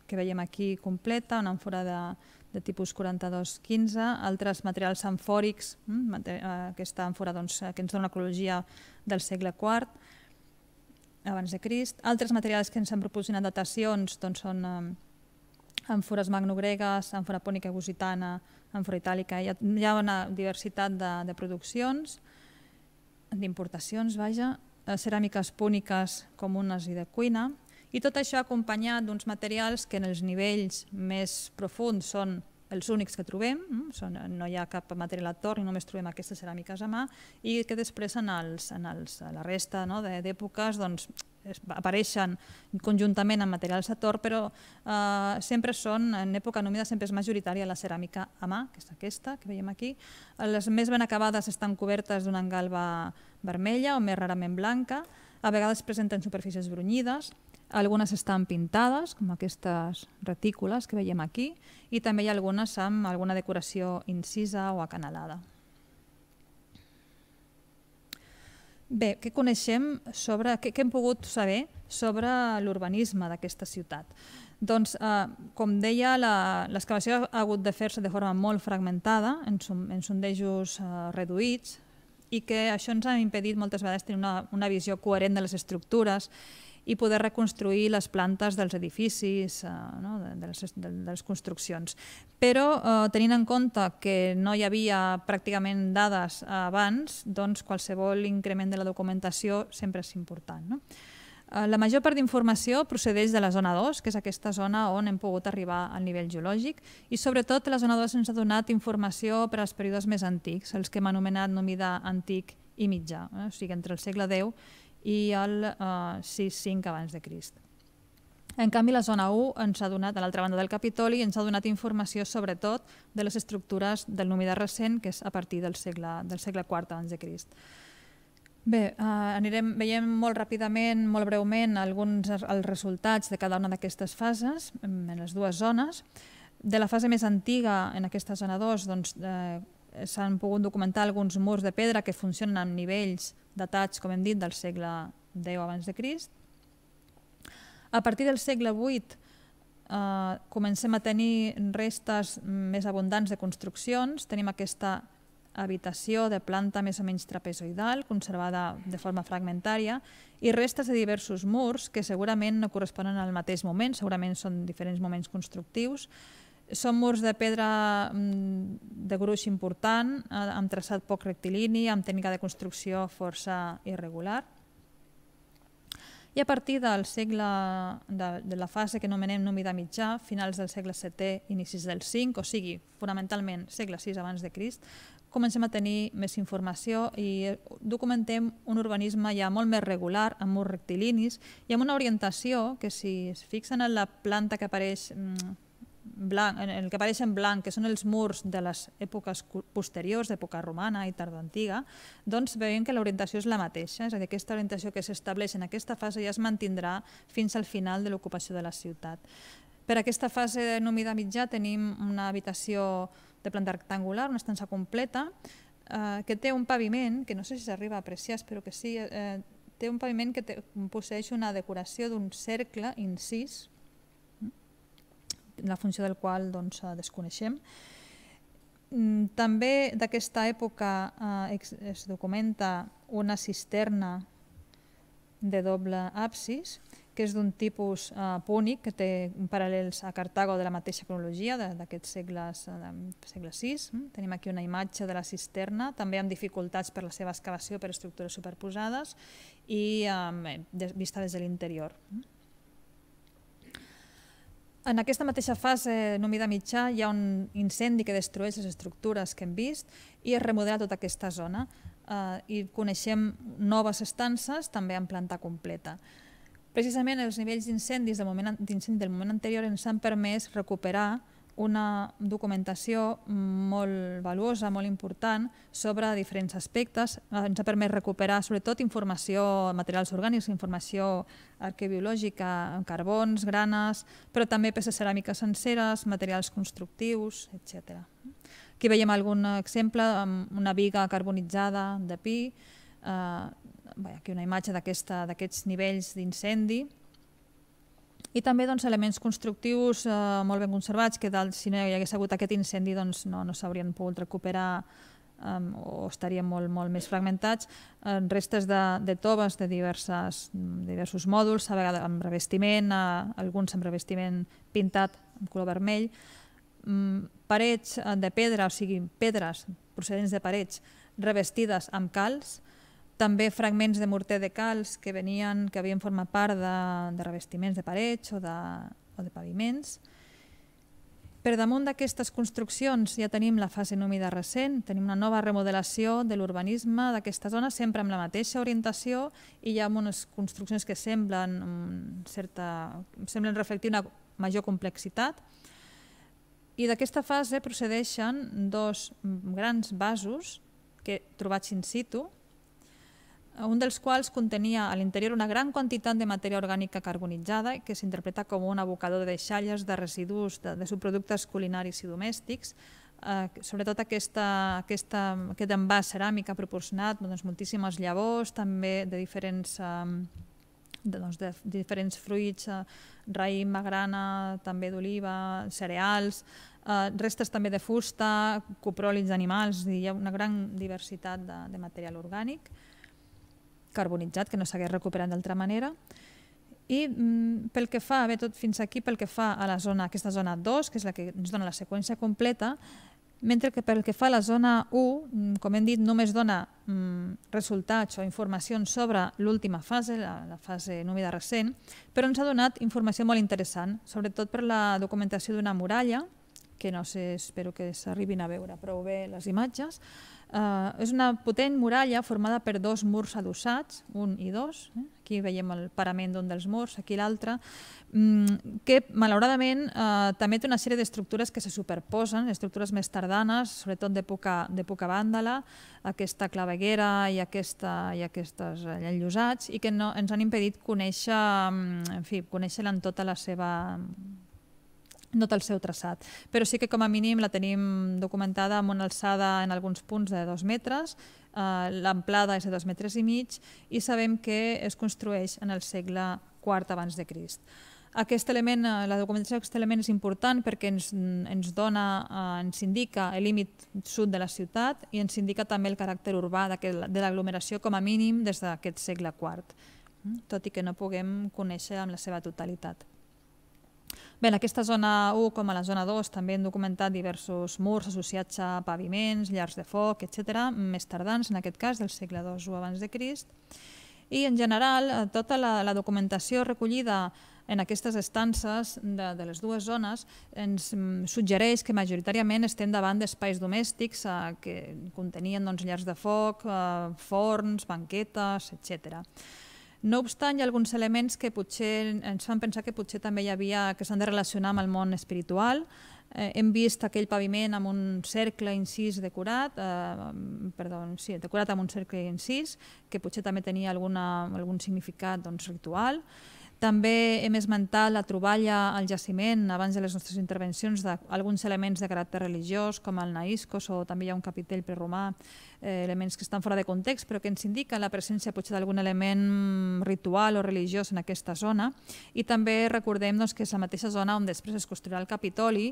[SPEAKER 2] que veiem aquí completa, una ànfora de, de tipus 4215, altres materials amfòrics, mm, eh, aquesta àmfora doncs, eh, que ens dona l'ecologia del segle IV, abans de Crist. Altres materials que ens han proporcionat datacions doncs, són eh, amfores magnogregues, amfora pònica gusitana, amfora itàlica. Hi ha, hi ha una diversitat de, de produccions, d'importacions, vaja, eh, ceràmiques púniques comunes i de cuina, i tot això acompanyat d'uns materials que en els nivells més profuns són els únics que trobem, mm, són, no hi ha cap material a torn, només trobem aquestes ceràmiques a mà, i que després en, els, en els, la resta no, d'èpoques doncs, apareixen conjuntament amb materials a torn, però eh, sempre són, en època númida sempre és majoritària la ceràmica a mà, que és aquesta que veiem aquí. Les més ben acabades estan cobertes d'una engalba vermella o més rarament blanca, a vegades presenten superfícies brunyides, algunes estan pintades, com aquestes retícules que veiem aquí, i també hi ha algunes amb alguna decoració incisa o acanalada. Bé, què coneixem sobre, què, què hem pogut saber sobre l'urbanisme d'aquesta ciutat? Doncs, eh, com deia, l'excavació ha hagut de fer-se de forma molt fragmentada, en, en sondejos eh, reduïts, i que això ens ha impedit moltes vegades tenir una, una visió coherent de les estructures i poder reconstruir les plantes dels edificis, eh, no? de, les, de, de les construccions. Però eh, tenint en compte que no hi havia pràcticament dades abans, doncs qualsevol increment de la documentació sempre és important. No? Eh, la major part d'informació procedeix de la zona 2, que és aquesta zona on hem pogut arribar al nivell geològic, i sobretot la zona 2 ens ha donat informació per als períodes més antics, els que hem anomenat nomida antic i mitjà, eh? o sigui, entre el segle X i el eh, 6-5 abans de Crist. En canvi, la zona 1 ens ha donat, a l'altra banda del Capitoli, ens ha donat informació sobretot de les estructures del Númida recent, que és a partir del segle, del segle IV abans de Crist. Bé, eh, anirem, veiem molt ràpidament, molt breument, alguns els resultats de cada una d'aquestes fases, en les dues zones. De la fase més antiga, en aquesta zona 2, doncs, eh, s'han pogut documentar alguns murs de pedra que funcionen amb nivells datats, com hem dit, del segle X abans de Crist. A partir del segle VIII eh, comencem a tenir restes més abundants de construccions. Tenim aquesta habitació de planta més o menys trapezoidal, conservada de forma fragmentària, i restes de diversos murs que segurament no corresponen al mateix moment, segurament són diferents moments constructius, són murs de pedra mm, de gruix important, eh, amb traçat poc rectilini, amb tècnica de construcció força irregular. I a partir del segle, de, de la fase que anomenem númida mitjà, finals del segle VII, inicis del V, o sigui, fonamentalment segle VI abans de Crist, comencem a tenir més informació i eh, documentem un urbanisme ja molt més regular, amb murs rectilinis i amb una orientació que si es fixen en la planta que apareix mm, blanc, en el que apareix en blanc, que són els murs de les èpoques posteriors, d'època romana i tardoantiga, doncs veiem que l'orientació és la mateixa, és a dir, aquesta orientació que s'estableix en aquesta fase ja es mantindrà fins al final de l'ocupació de la ciutat. Per aquesta fase de númida mitjà tenim una habitació de planta rectangular, una estança completa, eh, que té un paviment, que no sé si s'arriba a apreciar, espero que sí, eh, eh té un paviment que té, posseeix una decoració d'un cercle incís, la funció del qual doncs, eh, desconeixem. Mm, també d'aquesta època eh, es documenta una cisterna de doble absis, que és d'un tipus eh, púnic que té paral·lels a Cartago de la mateixa cronologia d'aquests segles, eh, segle VI. Mm. Tenim aquí una imatge de la cisterna, també amb dificultats per la seva excavació per estructures superposades i eh, vista des de l'interior. Mm. En aquesta mateixa fase, un mida mitjà, hi ha un incendi que destrueix les estructures que hem vist i es remodela tota aquesta zona. Eh, I coneixem noves estances també en planta completa. Precisament els nivells d'incendis del moment d'incendi del moment anterior ens han permès recuperar una documentació molt valuosa, molt important, sobre diferents aspectes. Ens ha permès recuperar sobretot informació, materials orgànics, informació arqueobiològica, carbons, granes, però també peces ceràmiques senceres, materials constructius, etc. Aquí veiem algun exemple, amb una viga carbonitzada de pi, eh, aquí una imatge d'aquests nivells d'incendi, i també doncs, elements constructius eh, molt ben conservats que del, si no hi hagués hagut aquest incendi doncs, no, no s'haurien pogut recuperar eh, o estarien molt, molt més fragmentats, eh, restes de, de toves de diverses, diversos mòduls, a vegades amb revestiment, eh, alguns amb revestiment pintat amb color vermell, mm, parets eh, de pedra, o sigui, pedres procedents de parets revestides amb calç, també fragments de morter de calç que venien, que havien format part de, de revestiments de parets o de, o de paviments. Per damunt d'aquestes construccions ja tenim la fase númida recent, tenim una nova remodelació de l'urbanisme d'aquesta zona, sempre amb la mateixa orientació i hi ha unes construccions que semblen, certa, semblen reflectir una major complexitat. I d'aquesta fase procedeixen dos grans vasos que trobats in situ, Eh, un dels quals contenia a l'interior una gran quantitat de matèria orgànica carbonitzada que s'interpreta com un abocador de deixalles de residus de, de subproductes culinaris i domèstics, eh, sobretot aquesta, aquesta, aquest envàs ceràmic ha proporcionat doncs, moltíssimes llavors, també de diferents, eh, de, doncs, de diferents fruits, eh, raïm, magrana, també d'oliva, cereals, eh, restes també de fusta, coprolits d'animals, hi ha una gran diversitat de, de material orgànic carbonitzat, que no s'hagués recuperat d'altra manera. I mm, pel que fa, bé, tot fins aquí, pel que fa a la zona, aquesta zona 2, que és la que ens dona la seqüència completa, mentre que pel que fa a la zona 1, mm, com hem dit, només dona mm, resultats o informacions sobre l'última fase, la, la fase númida recent, però ens ha donat informació molt interessant, sobretot per la documentació d'una muralla, que no sé, espero que s'arribin a veure prou bé les imatges, Eh, és una potent muralla formada per dos murs adossats, un i dos, eh? aquí veiem el parament d'un dels murs, aquí l'altre, mm, que malauradament eh, també té una sèrie d'estructures que se superposen, estructures més tardanes, sobretot d'època vàndala, aquesta claveguera i, aquesta, i aquestes eh, enllosats, i que no, ens han impedit conèixer, mm, en fi, conèixer-la en tota la seva no té el seu traçat, però sí que com a mínim la tenim documentada amb una alçada en alguns punts de dos metres, eh, l'amplada és de dos metres i mig i sabem que es construeix en el segle IV abans de Crist. Aquest element, eh, la documentació d'aquest element és important perquè ens, ens dona, eh, ens indica el límit sud de la ciutat i ens indica també el caràcter urbà de l'aglomeració com a mínim des d'aquest segle IV, mm? tot i que no puguem conèixer amb la seva totalitat. Bé, en aquesta zona 1 com a la zona 2 també han documentat diversos murs associats a paviments, llars de foc, etc., més tardans, en aquest cas del segle II o abans de Crist. I en general, eh, tota la, la documentació recollida en aquestes estances de, de les dues zones ens mm, suggereix que majoritàriament estem davant d'espais domèstics eh, que contenien doncs, llars de foc, eh, forns, banquetes, etc. No obstant, hi ha alguns elements que potser ens fan pensar que potser també hi havia que s'han de relacionar amb el món espiritual. Eh, hem vist aquell paviment amb un cercle incís decorat, eh, perdó, sí, decorat amb un cercle incís, que potser també tenia alguna, algun significat doncs, ritual. Eh, també hem esmentat la troballa al jaciment abans de les nostres intervencions d'alguns elements de caràcter religiós, com el naïscos o també hi ha un capitell preromà, eh, elements que estan fora de context però que ens indiquen la presència potser d'algun element ritual o religiós en aquesta zona. I també recordem doncs, que és la mateixa zona on després es construirà el Capitoli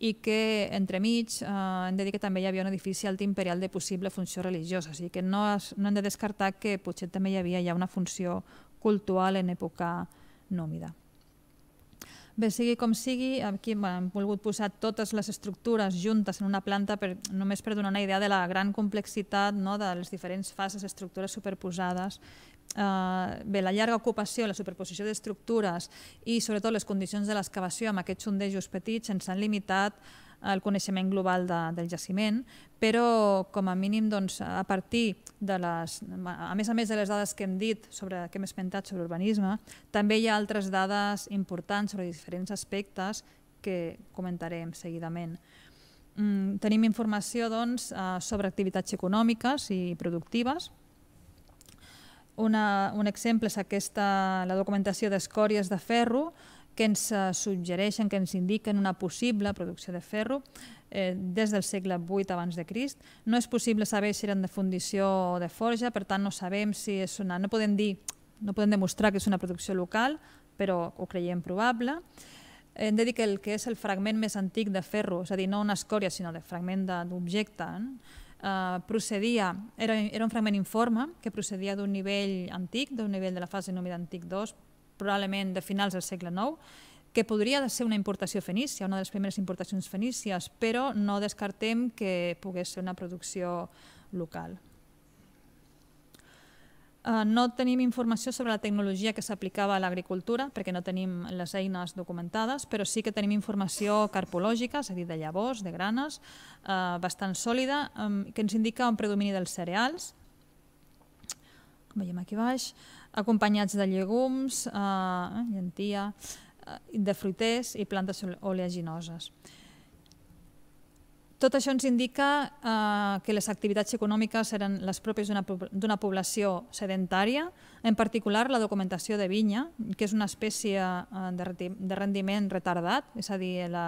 [SPEAKER 2] i que entremig eh, hem de dir que també hi havia un edifici altimperial de possible funció religiosa, o sigui que no, no hem de descartar que potser també hi havia ja una funció cultural en època religiosa nòmida. Bé, sigui com sigui, aquí hem volgut posar totes les estructures juntes en una planta per, només per donar una idea de la gran complexitat no, de les diferents fases, estructures superposades eh, bé, la llarga ocupació, la superposició d'estructures i sobretot les condicions de l'excavació amb aquests sondejos petits ens han limitat el coneixement global de, del jaciment, però com a mínim doncs, a partir de les, a més a més de les dades que hem dit sobre que hem esmentat sobre urbanisme, també hi ha altres dades importants sobre diferents aspectes que comentarem seguidament. Mm, tenim informació doncs, eh, sobre activitats econòmiques i productives, una, un exemple és aquesta, la documentació d'escòries de ferro, que ens eh, suggereixen, que ens indiquen una possible producció de ferro eh, des del segle VIII abans de Crist. No és possible saber si eren de fundició o de forja, per tant no sabem si és una... No podem dir, no podem demostrar que és una producció local, però ho creiem probable. Hem de dir que el que és el fragment més antic de ferro, és a dir, no una escòria, sinó de fragment d'objecte, eh, procedia, era, era un fragment informe que procedia d'un nivell antic, d'un nivell de la fase númida antic 2, probablement de finals del segle IX, que podria ser una importació fenícia, una de les primeres importacions fenícies, però no descartem que pogués ser una producció local. Eh, no tenim informació sobre la tecnologia que s'aplicava a l'agricultura, perquè no tenim les eines documentades, però sí que tenim informació carpològica, és a dir, de llavors, de granes, eh, bastant sòlida, que ens indica un predomini dels cereals, com veiem aquí baix, acompanyats de llegums, eh, llentia, eh, de fruiters i plantes oleaginoses. Tot això ens indica eh, que les activitats econòmiques eren les pròpies d'una població sedentària, en particular la documentació de vinya, que és una espècie eh, de rendiment retardat, és a dir, la,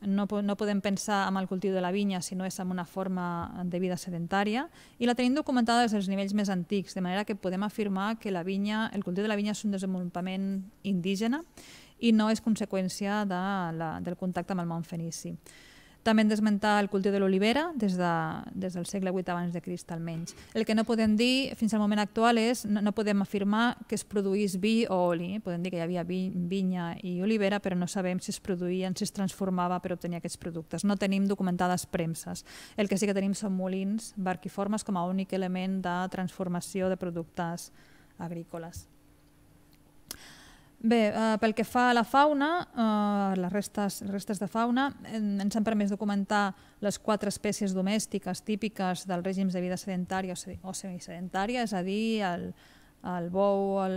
[SPEAKER 2] no, no podem pensar en el cultiu de la vinya si no és en una forma de vida sedentària i la tenim documentada des dels nivells més antics, de manera que podem afirmar que la vinya, el cultiu de la vinya és un desenvolupament indígena i no és conseqüència de la, del contacte amb el món fenici. També hem d'esmentar el cultiu de l'olivera des, de, des del segle VIII abans de Crist almenys. El que no podem dir fins al moment actual és, no, no podem afirmar que es produís vi o oli, eh? podem dir que hi havia vi, vinya i olivera, però no sabem si es produïen, si es transformava per obtenir aquests productes. No tenim documentades premses. El que sí que tenim són molins, barquiformes com a únic element de transformació de productes agrícoles. Bé, eh, pel que fa a la fauna, eh, les restes, restes de fauna, ens han permès documentar les quatre espècies domèstiques típiques dels règims de vida sedentària o semisedentària, és a dir, el, el bou, el,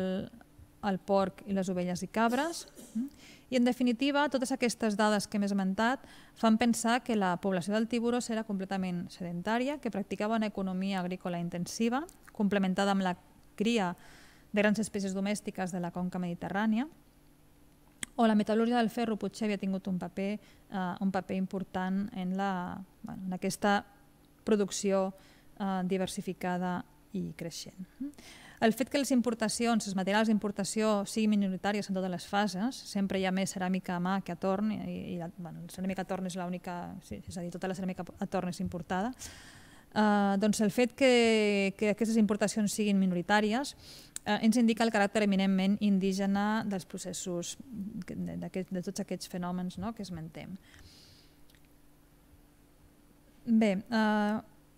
[SPEAKER 2] el porc i les ovelles i cabres. I, en definitiva, totes aquestes dades que hem esmentat fan pensar que la població del tiburó era completament sedentària, que practicava una economia agrícola intensiva, complementada amb la cria agrícola de grans espècies domèstiques de la conca mediterrània, o la metal·lúrgia del ferro potser havia tingut un paper, eh, un paper important en, la, bueno, en aquesta producció eh, diversificada i creixent. El fet que les importacions, els materials d'importació siguin minoritàries en totes les fases, sempre hi ha més ceràmica a mà que a torn, i, i la, bueno, la ceràmica a torn és l'única, sí, és a dir, tota la ceràmica a torn és importada, eh, doncs el fet que, que aquestes importacions siguin minoritàries Eh, ens indica el caràcter eminentment indígena dels processos, de, de, de tots aquests fenòmens no, que esmentem. Bé, eh,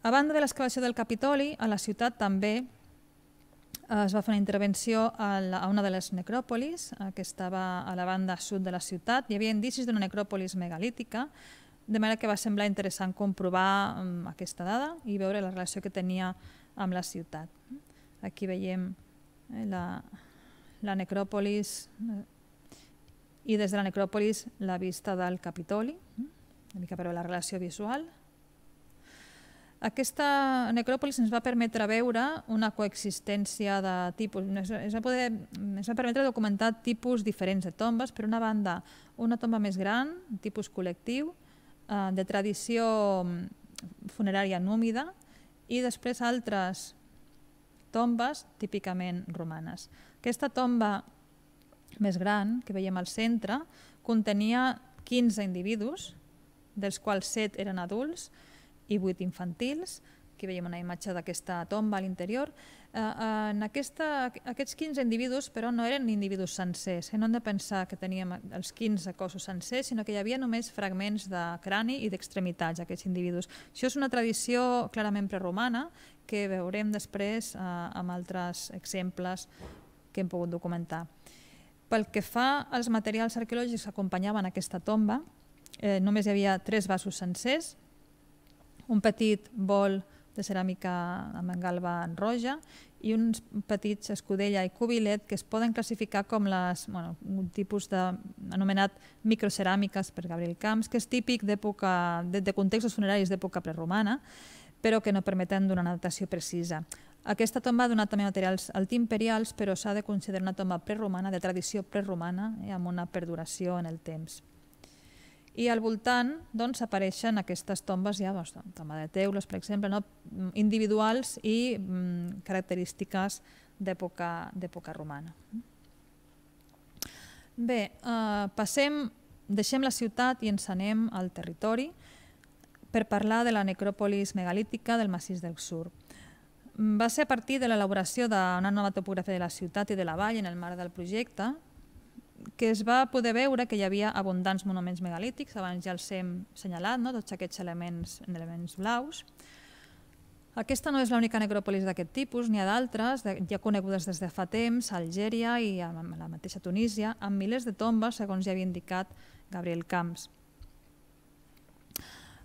[SPEAKER 2] a banda de l'excavació del Capitoli, a la ciutat també eh, es va fer una intervenció a, la, a una de les necròpolis, eh, que estava a la banda sud de la ciutat. Hi havia indicis d'una necròpolis megalítica, de manera que va semblar interessant comprovar eh, aquesta dada i veure la relació que tenia amb la ciutat. Aquí veiem Eh, la, la necròpolis eh, i des de la necròpolis la vista del Capitoli, una mica però la relació visual. Aquesta necròpolis ens va permetre veure una coexistència de tipus, ens va, poder, ens va permetre documentar tipus diferents de tombes, per una banda una tomba més gran, tipus col·lectiu, eh, de tradició mm, funerària númida, i després altres tombes típicament romanes. Aquesta tomba més gran, que veiem al centre, contenia 15 individus, dels quals 7 eren adults i 8 infantils, aquí veiem una imatge d'aquesta tomba a l'interior, Eh, eh, en aquesta, aquests 15 individus, però no eren individus sencers. Eh? No hem de pensar que teníem els 15 cossos sencers, sinó que hi havia només fragments de crani i d'extremitats, aquests individus. Això és una tradició clarament preromana que veurem després eh, amb altres exemples que hem pogut documentar. Pel que fa als materials arqueològics que acompanyaven aquesta tomba, eh, només hi havia tres vasos sencers, un petit bol de ceràmica amb engalba en roja i uns petits escudella i cubilet que es poden classificar com les, bueno, un tipus de, anomenat microceràmiques per Gabriel Camps, que és típic d'època de, de contextos funeraris d'època preromana, però que no permeten d'una datació precisa. Aquesta tomba ha donat també materials altimperials, però s'ha de considerar una tomba preromana, de tradició preromana, eh, amb una perduració en el temps i al voltant doncs, apareixen aquestes tombes ja, doncs, tomba de teules, per exemple, no? Mm, individuals i mm, característiques d'època romana. Bé, eh, passem, deixem la ciutat i ens anem al territori per parlar de la necròpolis megalítica del massís del Sur. Mm, va ser a partir de l'elaboració d'una nova topografia de la ciutat i de la vall en el marc del projecte que es va poder veure que hi havia abundants monuments megalítics, abans ja els hem senyalat, no? tots aquests elements, elements blaus. Aquesta no és l'única necròpolis d'aquest tipus, n'hi ha d'altres, ja conegudes des de fa temps, a Algèria i a la mateixa Tunísia, amb milers de tombes, segons ja havia indicat Gabriel Camps.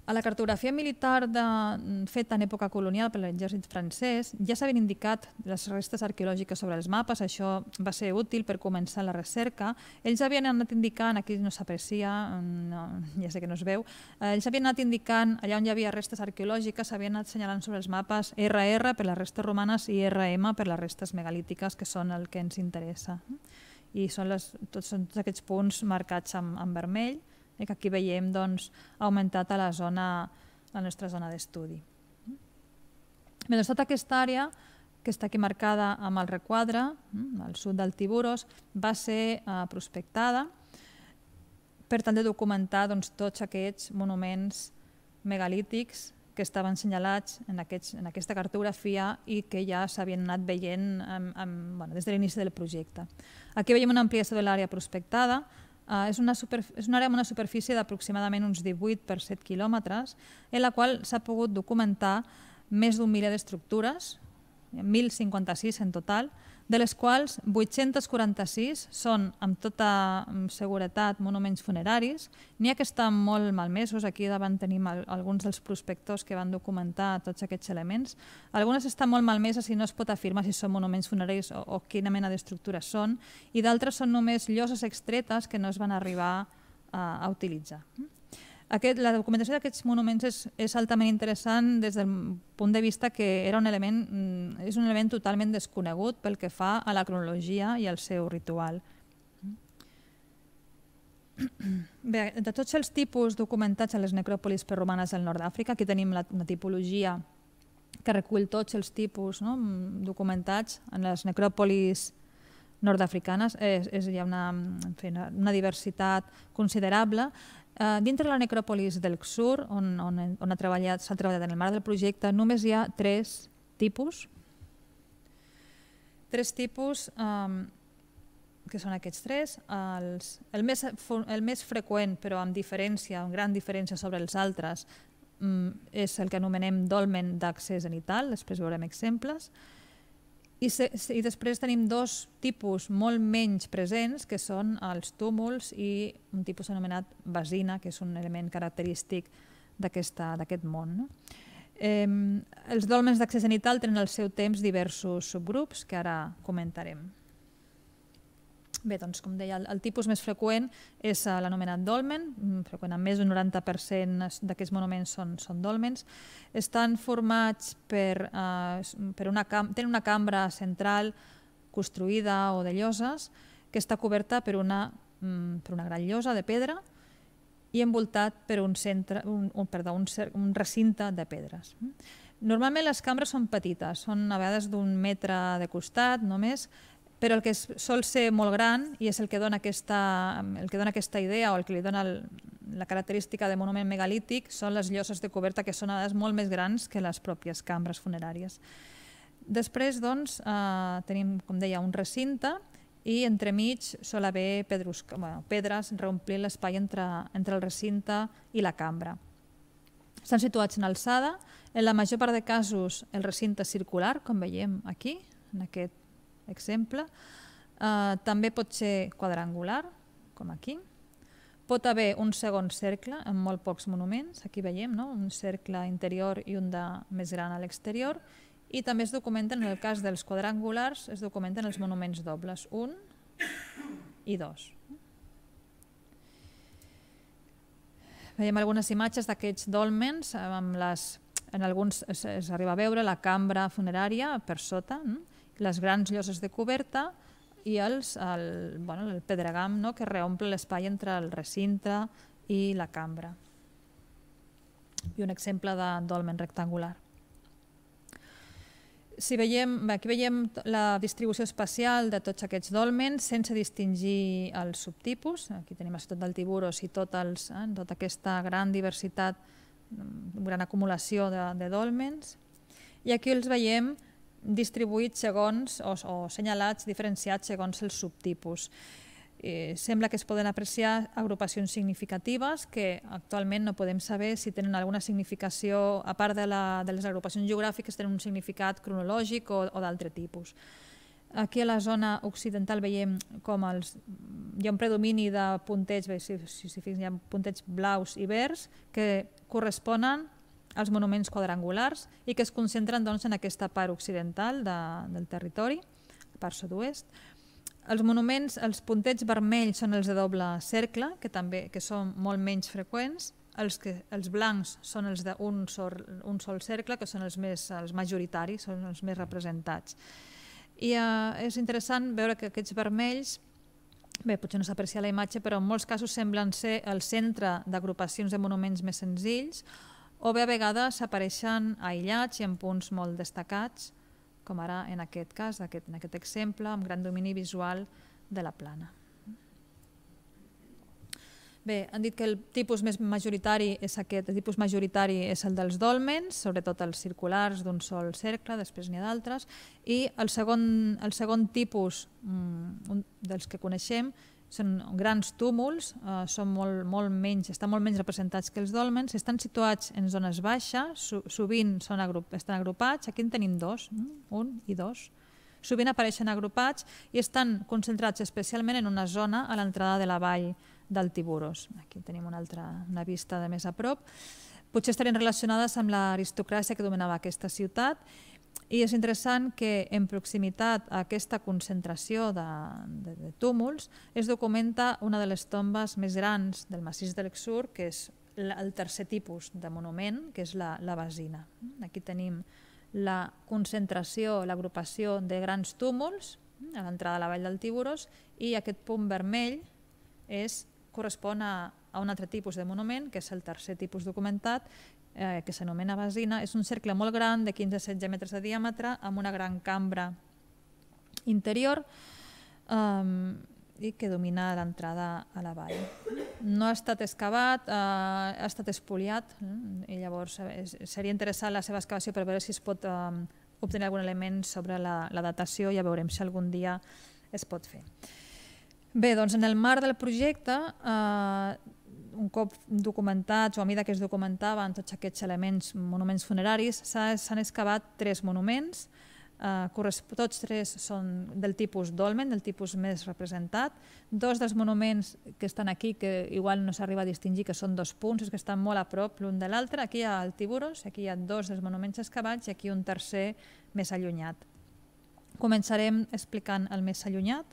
[SPEAKER 2] A la cartografia militar de, mm, feta en època colonial per l'exèrcit francès ja s'havien indicat les restes arqueològiques sobre els mapes, això va ser útil per començar la recerca. Ells havien anat indicant, aquí no s'aprecia, mm, no, ja sé que no es veu, eh, ells havien anat indicant allà on hi havia restes arqueològiques, s'havien anat assenyalant sobre els mapes RR per les restes romanes i RM per les restes megalítiques, que són el que ens interessa. I són les, tots, són tots aquests punts marcats amb, amb vermell eh, que aquí veiem doncs, augmentat a la, zona, la nostra zona d'estudi. Bé, doncs tota aquesta àrea que està aquí marcada amb el requadre, mm, al sud del Tiburos, va ser eh, prospectada per tal de documentar doncs, tots aquests monuments megalítics que estaven senyalats en, aquests, en aquesta cartografia i que ja s'havien anat veient amb, amb, bueno, des de l'inici del projecte. Aquí veiem una ampliació de l'àrea prospectada Uh, és, una super, és una àrea amb una superfície d'aproximadament uns 18 per 7 quilòmetres, en la qual s'ha pogut documentar més d'un miler d'estructures, 1.056 en total, de les quals 846 són, amb tota mm, seguretat, monuments funeraris. N'hi ha que estan molt malmesos, aquí davant tenim alguns dels prospectors que van documentar tots aquests elements. Algunes estan molt malmeses i no es pot afirmar si són monuments funeraris o, o quina mena d'estructures són, i d'altres són només lloses extretes que no es van arribar a, a utilitzar. Mm? Aquest, la documentació d'aquests monuments és, és altament interessant des del punt de vista que era un element, mm, és un element totalment desconegut pel que fa a la cronologia i al seu ritual. Bé, de tots els tipus documentats a les necròpolis perromanes del nord d'Àfrica, aquí tenim la, la tipologia que recull tots els tipus no? Mm, documentats en les necròpolis nord-africanes. És, és, hi ha una, en fi, una diversitat considerable Eh, dintre de la necròpolis del Xur, on, on, on s'ha treballat, treballat en el marc del projecte, només hi ha tres tipus. Tres tipus... Eh, que són aquests tres, els, el, més, el més freqüent, però amb diferència, amb gran diferència sobre els altres, mm, és el que anomenem dolmen d'accés genital, després veurem exemples, i, se, I després tenim dos tipus molt menys presents, que són els túmuls i un tipus anomenat basina, que és un element característic d'aquest món. No? Eh, els dolmens d'accés genital tenen el seu temps diversos subgrups que ara comentarem. Bé, doncs, com deia, el, el tipus més freqüent és uh, l'anomenat dolmen, mm, freqüent més d'un 90% d'aquests monuments són, són dolmens. Estan formats per, uh, per una cam tenen una cambra central construïda o de lloses que està coberta per una, um, per una gran llosa de pedra i envoltat per un, centre, un, un, perdó, un, un recinte de pedres. Mm. Normalment les cambres són petites, són a vegades d'un metre de costat només, però el que és, sol ser molt gran i és el que dona aquesta, el que dona aquesta idea o el que li dona el, la característica de monument megalític són les lloses de coberta que són a vegades molt més grans que les pròpies cambres funeràries. Després doncs, eh, tenim, com deia, un recinte i entremig sol haver pedres, bueno, pedres reomplint l'espai entre, entre el recinte i la cambra. Estan situats en alçada. En la major part de casos el recinte és circular, com veiem aquí, en aquest exemple. Eh, també pot ser quadrangular, com aquí. Pot haver un segon cercle amb molt pocs monuments, aquí veiem no? un cercle interior i un de més gran a l'exterior, i també es documenten, en el cas dels quadrangulars, es documenten els monuments dobles, un i dos. Veiem algunes imatges d'aquests dolmens, eh, amb les, en alguns es, es arriba a veure la cambra funerària per sota, no? les grans lloses de coberta i els, el, bueno, el pedregam no? que reomple l'espai entre el recinte i la cambra. I un exemple de dolmen rectangular. Si veiem, aquí veiem la distribució espacial de tots aquests dolmens sense distingir els subtipus. Aquí tenim a tot del Tiburos i tot els, eh, tota aquesta gran diversitat, mm, gran acumulació de, de dolmens. I aquí els veiem distribuïts segons o, o senyalats, diferenciats segons els subtipus. Eh, sembla que es poden apreciar agrupacions significatives que actualment no podem saber si tenen alguna significació, a part de, la, de les agrupacions geogràfiques, tenen un significat cronològic o, o d'altre tipus. Aquí a la zona occidental veiem com els, hi ha un predomini de puntets, bé, si, si, si hi ha puntets blaus i verds, que corresponen els monuments quadrangulars i que es concentren doncs, en aquesta part occidental de, del territori, part sud-oest. Els monuments, els puntets vermells són els de doble cercle, que també que són molt menys freqüents, els, que, els blancs són els d'un sol, un sol cercle, que són els, més, els majoritaris, són els més representats. I eh, és interessant veure que aquests vermells Bé, potser no s'aprecia la imatge, però en molts casos semblen ser el centre d'agrupacions de monuments més senzills o bé a vegades apareixen aïllats i en punts molt destacats, com ara en aquest cas, en aquest exemple, amb gran domini visual de la plana. Bé, han dit que el tipus més majoritari és aquest, el tipus majoritari és el dels dolmens, sobretot els circulars d'un sol cercle, després n'hi ha d'altres, i el segon, el segon tipus mm, un dels que coneixem són grans túmuls, eh, són molt, molt menys, estan molt menys representats que els dolmens, estan situats en zones baixes, so, sovint són agrup, estan agrupats, aquí en tenim dos, un i dos, sovint apareixen agrupats i estan concentrats especialment en una zona a l'entrada de la vall del Tiburos. Aquí tenim una altra una vista de més a prop. Potser estarien relacionades amb l'aristocràcia que dominava aquesta ciutat i és interessant que en proximitat a aquesta concentració de, de, de túmuls es documenta una de les tombes més grans del massís de l'Exur, que és el tercer tipus de monument, que és la, la basina. Aquí tenim la concentració, l'agrupació de grans túmuls a l'entrada de la vall del Tiburós i aquest punt vermell és, correspon a, a un altre tipus de monument, que és el tercer tipus documentat, eh, que s'anomena basina, és un cercle molt gran de 15-16 metres de diàmetre amb una gran cambra interior um, i que domina l'entrada a la vall. No ha estat excavat, eh, ha estat espoliat eh, i llavors eh, és, seria interessant la seva excavació per veure si es pot obtenir algun element sobre la, la datació, ja veurem si algun dia es pot fer. Bé, doncs en el marc del projecte eh, un cop documentats o a mida que es documentaven tots aquests elements, monuments funeraris, s'han excavat tres monuments, eh, tots tres són del tipus dolmen, del tipus més representat. Dos dels monuments que estan aquí, que igual no s'arriba a distingir que són dos punts, és que estan molt a prop l'un de l'altre. Aquí hi ha el Tiburos, aquí hi ha dos dels monuments excavats i aquí un tercer més allunyat. Començarem explicant el més allunyat,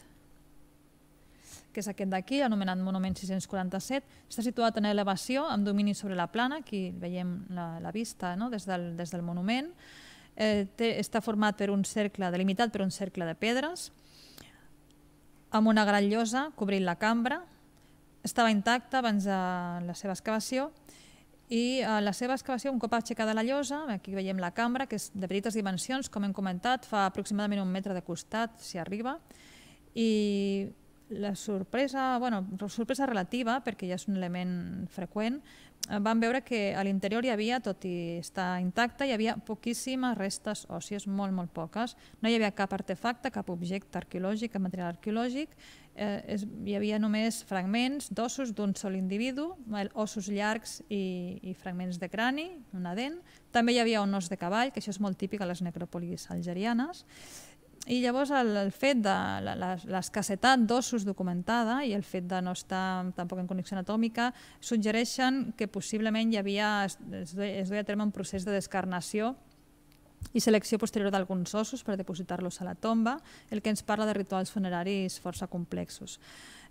[SPEAKER 2] que és aquest d'aquí, anomenat Monument 647. Està situat en elevació, amb domini sobre la plana, aquí veiem la, la vista no? des, del, des del monument. Eh, té, està format per un cercle, delimitat per un cercle de pedres, amb una gran llosa cobrint la cambra. Estava intacta abans de la seva excavació i a eh, la seva excavació, un cop aixecada la llosa, aquí veiem la cambra, que és de petites dimensions, com hem comentat, fa aproximadament un metre de costat, si arriba, i la sorpresa, bueno, sorpresa relativa, perquè ja és un element freqüent, eh, vam veure que a l'interior hi havia, tot i estar intacte, hi havia poquíssimes restes òssies, molt, molt poques. No hi havia cap artefacte, cap objecte arqueològic, cap material arqueològic, eh, es, hi havia només fragments d'ossos d'un sol individu, ossos llargs i, i fragments de crani, una dent. També hi havia un os de cavall, que això és molt típic a les necròpolis algerianes, i llavors el, el fet de l'escassetat d'ossos documentada i el fet de no estar tampoc en connexió anatòmica suggereixen que possiblement hi havia, es, es, es duia a terme un procés de descarnació i selecció posterior d'alguns ossos per depositar-los a la tomba, el que ens parla de rituals funeraris força complexos.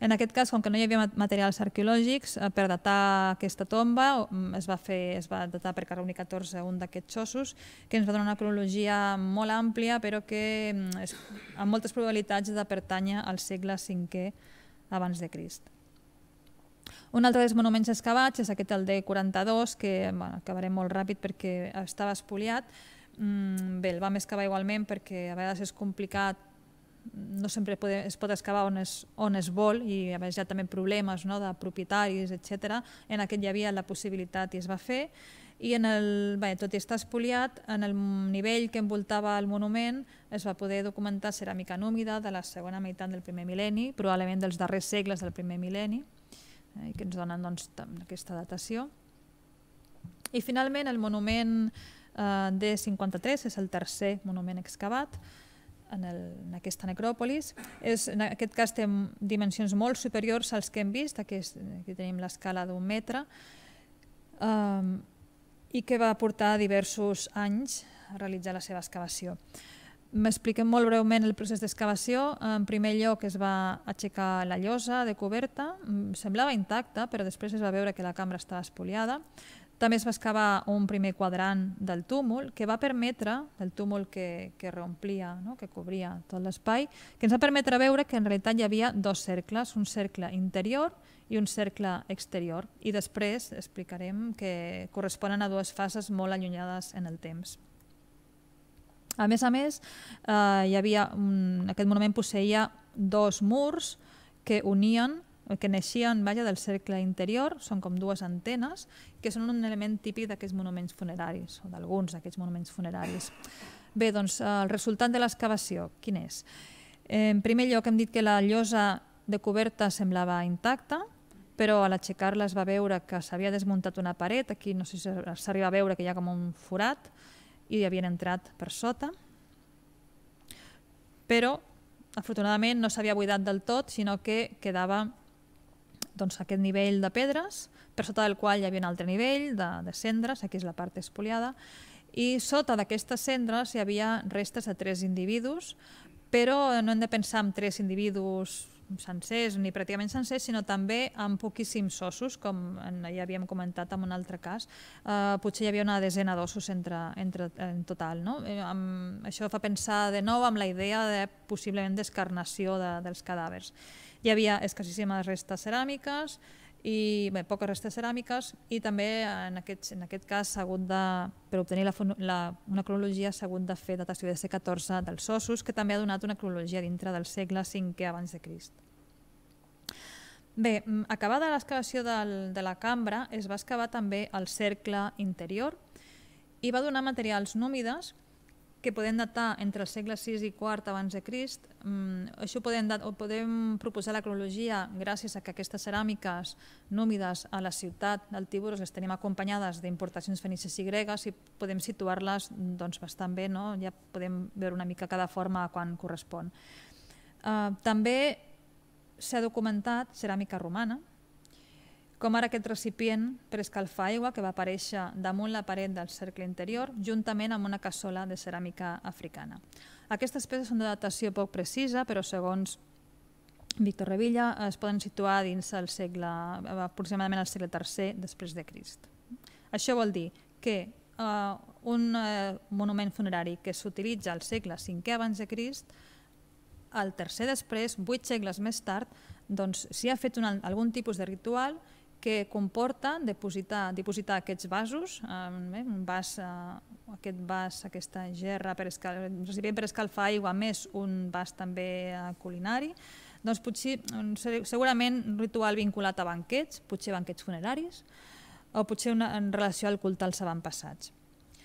[SPEAKER 2] En aquest cas, com que no hi havia materials arqueològics, eh, per datar aquesta tomba mm, es va, fer, es va datar per Caroni 14 un d'aquests ossos, que ens va donar una cronologia molt àmplia, però que és, mm, amb moltes probabilitats de pertànyer al segle V abans de Crist. Un altre dels monuments excavats és aquest el D42, que bueno, acabaré molt ràpid perquè estava espoliat, Mm, bé, el vam excavar igualment perquè a vegades és complicat no sempre pode, es pot excavar on es, on es vol i a vegades hi ha també problemes no, de propietaris, etc. En aquest hi havia la possibilitat i es va fer i en el, bé, tot i estar espoliat, en el nivell que envoltava el monument es va poder documentar ceràmica númida de la segona meitat del primer mil·lenni, probablement dels darrers segles del primer mil·lenni, eh, que ens donen doncs, aquesta datació. I finalment el monument Eh, D53, és el tercer monument excavat en, el, en aquesta necròpolis. És, en aquest cas té dimensions molt superiors als que hem vist, aquí, és, aquí tenim l'escala d'un metre, um, i que va portar diversos anys a realitzar la seva excavació. M'expliquem molt breument el procés d'excavació. En primer lloc es va aixecar la llosa de coberta, mm, semblava intacta, però després es va veure que la cambra estava espoliada. També es va excavar un primer quadrant del túmul que va permetre, del túmul que, que reomplia, no? que cobria tot l'espai, que ens va permetre veure que en realitat hi havia dos cercles, un cercle interior i un cercle exterior. I després explicarem que corresponen a dues fases molt allunyades en el temps. A més a més, eh, hi havia un, aquest monument posseïa dos murs que unien el eh, que neixien vaja, del cercle interior són com dues antenes que són un element típic d'aquests monuments funeraris o d'alguns d'aquests monuments funeraris. Bé, doncs eh, el resultat de l'excavació, quin és? Eh, en primer lloc hem dit que la llosa de coberta semblava intacta, però a l'aixecar-la es va veure que s'havia desmuntat una paret, aquí no sé si s'arriba a veure que hi ha com un forat, i hi havien entrat per sota. Però, afortunadament, no s'havia buidat del tot, sinó que quedava doncs, aquest nivell de pedres, per sota del qual hi havia un altre nivell de, de cendres, aquí és la part espoliada, i sota d'aquestes cendres hi havia restes de tres individus, però no hem de pensar en tres individus sencers, ni pràcticament sencers, sinó també amb poquíssims ossos, com ja havíem comentat en un altre cas. Eh, potser hi havia una desena d'ossos entre, entre, en total. No? Eh, amb, això fa pensar de nou amb la idea de possiblement descarnació de, dels cadàvers. Hi havia escassíssimes restes ceràmiques i bé, poques restes ceràmiques i també en aquest, en aquest cas s'ha hagut de, per obtenir la, la, una cronologia s'ha hagut de fer datació de C14 dels ossos que també ha donat una cronologia dintre del segle V abans de Crist. Bé, mm, acabada l'excavació de la cambra es va excavar també el cercle interior i va donar materials númides que podem datar entre el segle VI i IV abans de Crist. Mm, això podem, podem proposar la cronologia gràcies a que aquestes ceràmiques númides a la ciutat del Tiburus les tenim acompanyades d'importacions fenices i gregues i podem situar-les doncs, bastant bé, no? ja podem veure una mica cada forma quan correspon. Uh, també s'ha documentat ceràmica romana, com ara aquest recipient per escalfar aigua que va aparèixer damunt la paret del cercle interior juntament amb una cassola de ceràmica africana. Aquestes peces són de datació poc precisa, però segons Víctor Revilla es poden situar dins el segle, aproximadament el segle III després de Crist. Això vol dir que eh, un eh, monument funerari que s'utilitza al segle V abans de Crist el tercer després, vuit segles més tard, doncs, si ha fet un, algun tipus de ritual que comporta depositar, depositar aquests vasos, eh, un vas, eh, aquest vas, aquesta gerra per, escal, recipient per escalfar aigua, més un vas també eh, culinari, doncs potser, mm, segurament un ritual vinculat a banquets, potser banquets funeraris, o potser una, en relació al culte als avantpassats.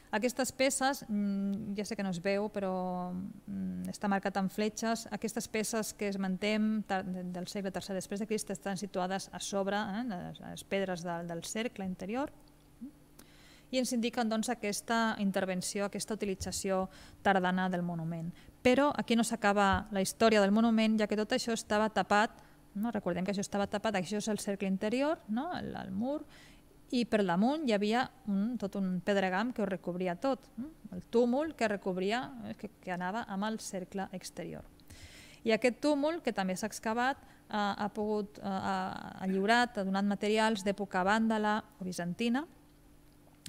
[SPEAKER 2] Aquestes peces, mm, ja sé que no es veu, però mm, està marcat amb fletxes, aquestes peces que esmentem del segle III després de Crist estan situades a sobre, eh, les pedres del, del cercle interior, i ens indiquen doncs, aquesta intervenció, aquesta utilització tardana del monument. Però aquí no s'acaba la història del monument, ja que tot això estava tapat, no? recordem que això estava tapat, això és el cercle interior, no? el, el mur, i per damunt hi havia un, tot un pedregam que ho recobria tot, mm? el túmul que recobria, eh, que, que anava amb el cercle exterior. I aquest túmul, que també s'ha excavat, ha, ha pogut, eh, ha, ha lliurat, ha donat materials d'època vàndala o bizantina,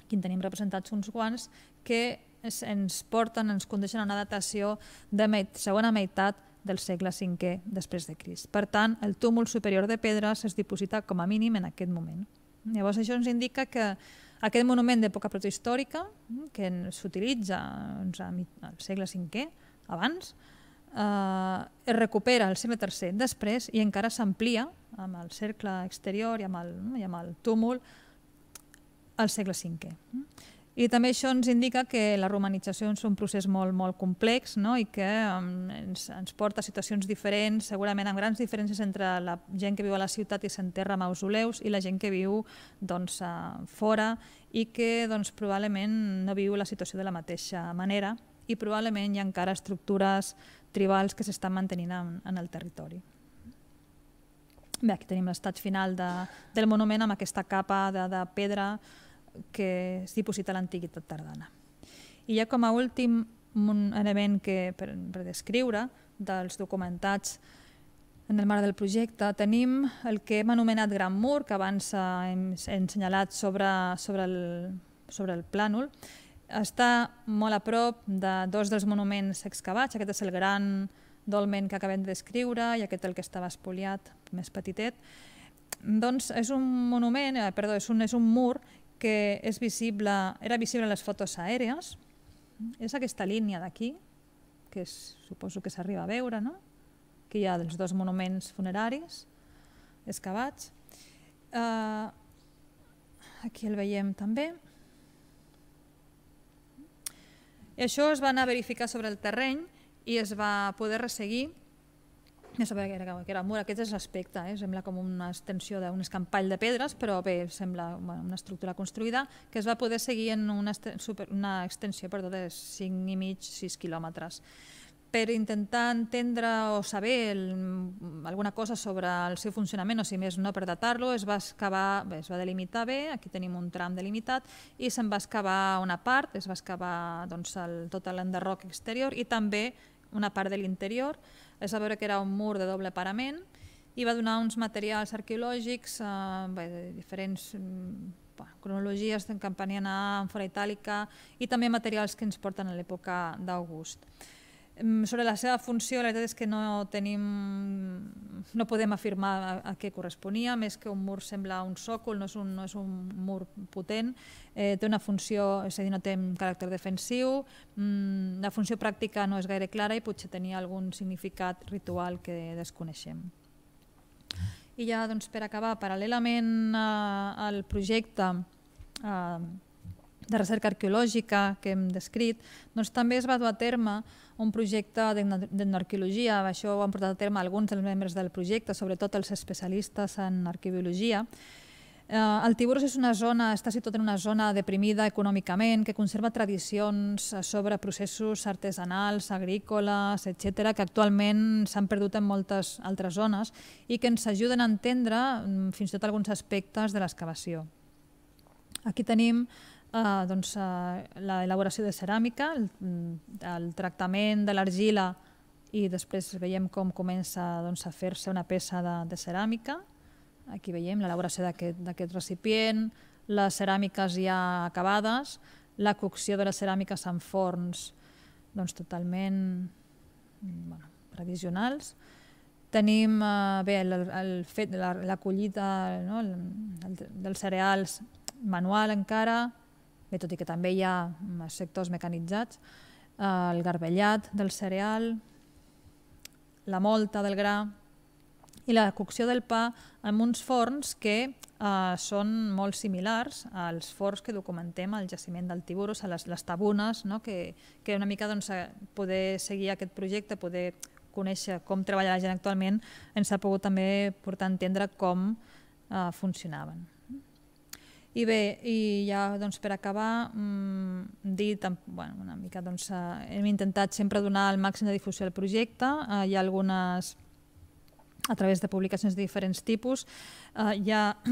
[SPEAKER 2] aquí en tenim representats uns guants, que ens porten, ens condueixen a una datació de meit, segona meitat del segle V després de Crist. Per tant, el túmul superior de pedres es diposita com a mínim en aquest moment. Llavors això ens indica que aquest monument d'època protohistòrica, mm, que s'utilitza doncs, al segle V abans, eh, es recupera al segle III després i encara s'amplia amb el cercle exterior i amb el, i amb el túmul al segle V. I també això ens indica que la romanització és un procés molt, molt complex no? i que ens, ens porta a situacions diferents, segurament amb grans diferències entre la gent que viu a la ciutat i s'enterra a mausoleus i la gent que viu doncs, fora i que doncs, probablement no viu la situació de la mateixa manera i probablement hi ha encara estructures tribals que s'estan mantenint en, en el territori. Bé, aquí tenim l'estat final de, del monument amb aquesta capa de, de pedra que es diposita a l'antiguitat tardana. I ja com a últim un element que, per, per descriure dels documentats en el marc del projecte tenim el que hem anomenat Gran Mur, que abans hem, hem senyalat sobre, sobre, el, sobre el plànol. Està molt a prop de dos dels monuments excavats. Aquest és el gran dolmen que acabem de descriure i aquest el que estava espoliat, més petitet. Doncs és un monument, eh, perdó, és un, és un mur que és visible, era visible en les fotos aèries, és aquesta línia d'aquí, que és, suposo que s'arriba a veure, no? que hi ha dels dos monuments funeraris excavats. Uh, aquí el veiem també. I això es va anar a verificar sobre el terreny i es va poder resseguir ja sabia que era, que era mur, aquest és l'aspecte, eh? sembla com una extensió d'un escampall de pedres, però bé, sembla bueno, una estructura construïda que es va poder seguir en una, super, una extensió perdó, de 5,5-6 quilòmetres. Per intentar entendre o saber el, alguna cosa sobre el seu funcionament, o si més no per datar-lo, es va excavar, bé, es va delimitar bé, aquí tenim un tram delimitat, i se'n va excavar una part, es va excavar doncs, el, tot l'enderroc exterior i també una part de l'interior, es a veure que era un mur de doble parament i va donar uns materials arqueològics eh, bé, de diferents mm, bueno, cronologies d'en Campaniana, en Fora Itàlica i també materials que ens porten a l'època d'August. Mm, sobre la seva funció, la veritat és que no tenim... no podem afirmar a, a què corresponia, més que un mur sembla un sòcol, no és un, no és un mur potent, eh, té una funció, és a dir, no té un caràcter defensiu, mm, la funció pràctica no és gaire clara i potser tenia algun significat ritual que desconeixem. I ja, doncs, per acabar, paral·lelament eh, al projecte eh, de recerca arqueològica que hem descrit, doncs també es va dur a terme un projecte d'etnoarqueologia. Això ho han portat a terme alguns dels membres del projecte, sobretot els especialistes en arqueologia. Eh, el Tiburus és una zona, està situat en una zona deprimida econòmicament que conserva tradicions sobre processos artesanals, agrícoles, etc que actualment s'han perdut en moltes altres zones i que ens ajuden a entendre mm, fins i tot alguns aspectes de l'excavació. Aquí tenim eh, doncs, eh, l'elaboració de ceràmica, el, mm, el tractament de l'argila i després veiem com comença doncs, a fer-se una peça de, de ceràmica. Aquí veiem l'elaboració d'aquest recipient, les ceràmiques ja acabades, la cocció de les ceràmiques en forns doncs, totalment mm, bueno, tradicionals. Tenim eh, bé, el, el fet de la, la collita no? el, el, dels cereals manual encara, Bé, tot i que també hi ha mm, sectors mecanitzats, eh, el garbellat del cereal, la molta del gra i la cocció del pa amb uns forns que eh, són molt similars als forns que documentem al jaciment del Tiburus, a les, les tabunes, no? que, que una mica doncs, poder seguir aquest projecte, poder conèixer com treballa la gent actualment, ens ha pogut també portar a entendre com eh, funcionaven. I bé, i ja doncs, per acabar, mmm, dir bueno, una mica, doncs, eh, hem intentat sempre donar el màxim de difusió al projecte, eh, hi ha algunes, a través de publicacions de diferents tipus, eh, hi ha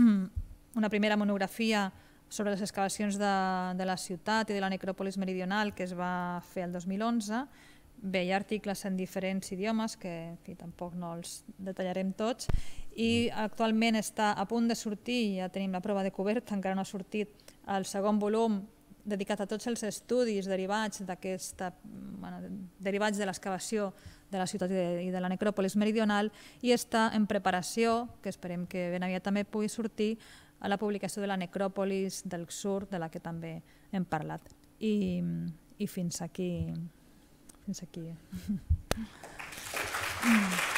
[SPEAKER 2] una primera monografia sobre les excavacions de, de la ciutat i de la necròpolis meridional que es va fer el 2011, Bé, hi ha articles en diferents idiomes, que en fi, tampoc no els detallarem tots, i actualment està a punt de sortir, ja tenim la prova de coberta, encara no ha sortit el segon volum dedicat a tots els estudis derivats d'aquesta bueno, derivats de l'excavació de la ciutat i de, la necròpolis meridional i està en preparació, que esperem que ben aviat també pugui sortir, a la publicació de la necròpolis del sur, de la que també hem parlat. I, i fins aquí. Fins aquí. Mm.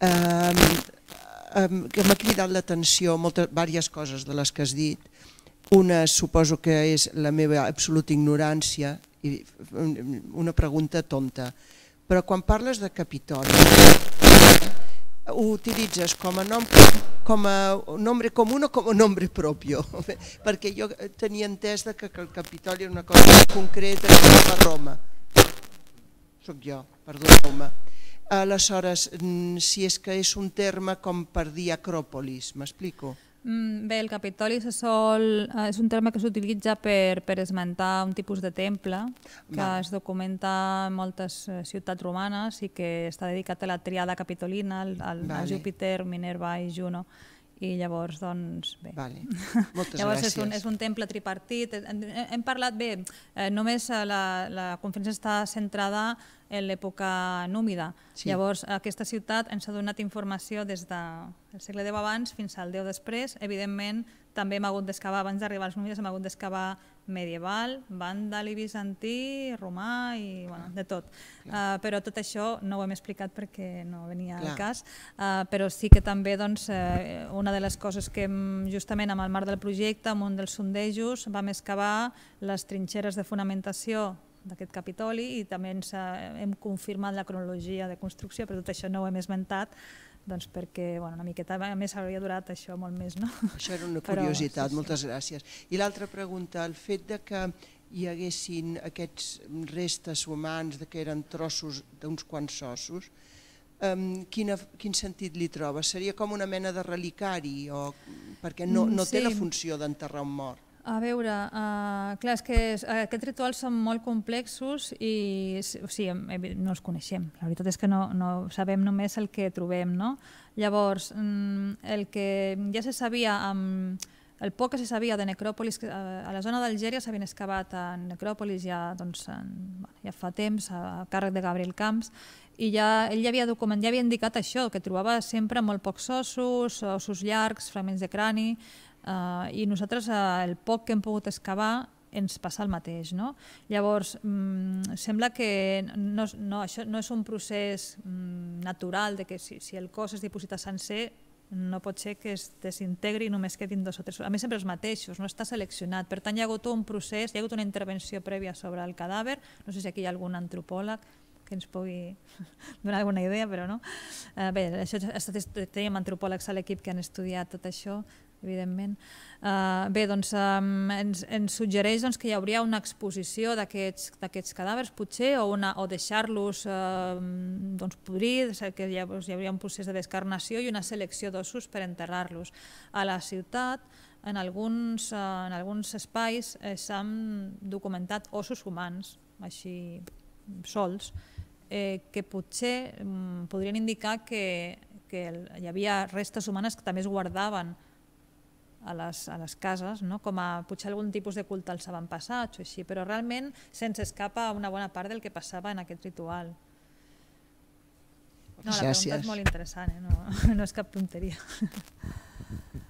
[SPEAKER 3] eh, que m'ha cridat l'atenció moltes diverses coses de les que has dit. Una suposo que és la meva absoluta ignorància i una pregunta tonta, però quan parles de Capitoli ho utilitzes com a nom com a nombre comú o com a nombre propi? perquè jo tenia entès que el Capitoli era una cosa concreta que a Roma. Soc jo, perdoneu-me. Aleshores, si és que és un terme com per dir acròpolis, m'explico?
[SPEAKER 2] Mm, bé, el Capitoli se sol, eh, és un terme que s'utilitza per, per esmentar un tipus de temple que Va. es documenta en moltes eh, ciutats romanes i que està dedicat a la triada capitolina, al, al, vale. a Júpiter, Minerva i Juno i llavors, doncs, bé. Vale. Moltes llavors gràcies. És un, és un temple tripartit. Hem, hem parlat bé, eh, només eh, la, la conferència està centrada en l'època númida. Sí. Llavors, aquesta ciutat ens ha donat informació des del de segle X abans fins al X després. Evidentment, també hem hagut d'excavar, abans d'arribar als númides, hem hagut d'excavar medieval, vandal i bizantí, romà i bueno, de tot. Uh, però tot això no ho hem explicat perquè no venia Clar. al cas, uh, però sí que també doncs, uh, una de les coses que hem, justament amb el marc del projecte, amb un dels sondejos, vam excavar les trinxeres de fonamentació d'aquest Capitoli i també ens, eh, hem confirmat la cronologia de construcció, però tot això no ho hem esmentat doncs perquè bueno, una miqueta a més hauria durat això molt més. No?
[SPEAKER 3] Això era una curiositat, però, sí, moltes gràcies. I l'altra pregunta, el fet de que hi haguessin aquests restes humans de que eren trossos d'uns quants ossos, um, quina, quin sentit li troba? Seria com una mena de relicari o perquè no, mm, no sí. té la funció d'enterrar un mort?
[SPEAKER 2] A veure, uh, clar, és que aquests rituals són molt complexos i o sigui, no els coneixem. La veritat és que no, no sabem només el que trobem. No? Llavors, mm, el que ja se sabia amb el poc que se sabia de necròpolis, eh, a la zona d'Algèria s'havien excavat a necròpolis ja, doncs, en, bueno, ja fa temps, a, càrrec de Gabriel Camps, i ja, ell ja havia, document, ja havia indicat això, que trobava sempre molt pocs ossos, ossos llargs, fragments de crani, Uh, I nosaltres, uh, el poc que hem pogut excavar, ens passa el mateix. No? Llavors, mm, sembla que no, no, això no és un procés mm, natural de que si, si el cos es diposita sencer no pot ser que es desintegri i només quedin dos o tres. A més, sempre els mateixos, no està seleccionat. Per tant, hi ha hagut un procés, hi ha hagut una intervenció prèvia sobre el cadàver. No sé si aquí hi ha algun antropòleg que ens pugui donar alguna idea, però no. Eh, bé, això tenim antropòlegs a l'equip que han estudiat tot això, evidentment. Uh, bé, doncs um, ens, ens suggereix doncs, que hi hauria una exposició d'aquests cadàvers, potser, o, una, o deixar-los uh, doncs, podrir, eh, que hi, doncs, hi hauria un procés de descarnació i una selecció d'ossos per enterrar-los. A la ciutat, en alguns, uh, en alguns espais, eh, s'han documentat ossos humans, així sols, eh, que potser um, podrien indicar que, que hi havia restes humanes que també es guardaven a les, a les cases, no? com a potser algun tipus de culte als avantpassats o així, però realment se'ns escapa una bona part del que passava en aquest ritual. No, la Gràcies. pregunta és molt interessant, eh? no, no és cap tonteria.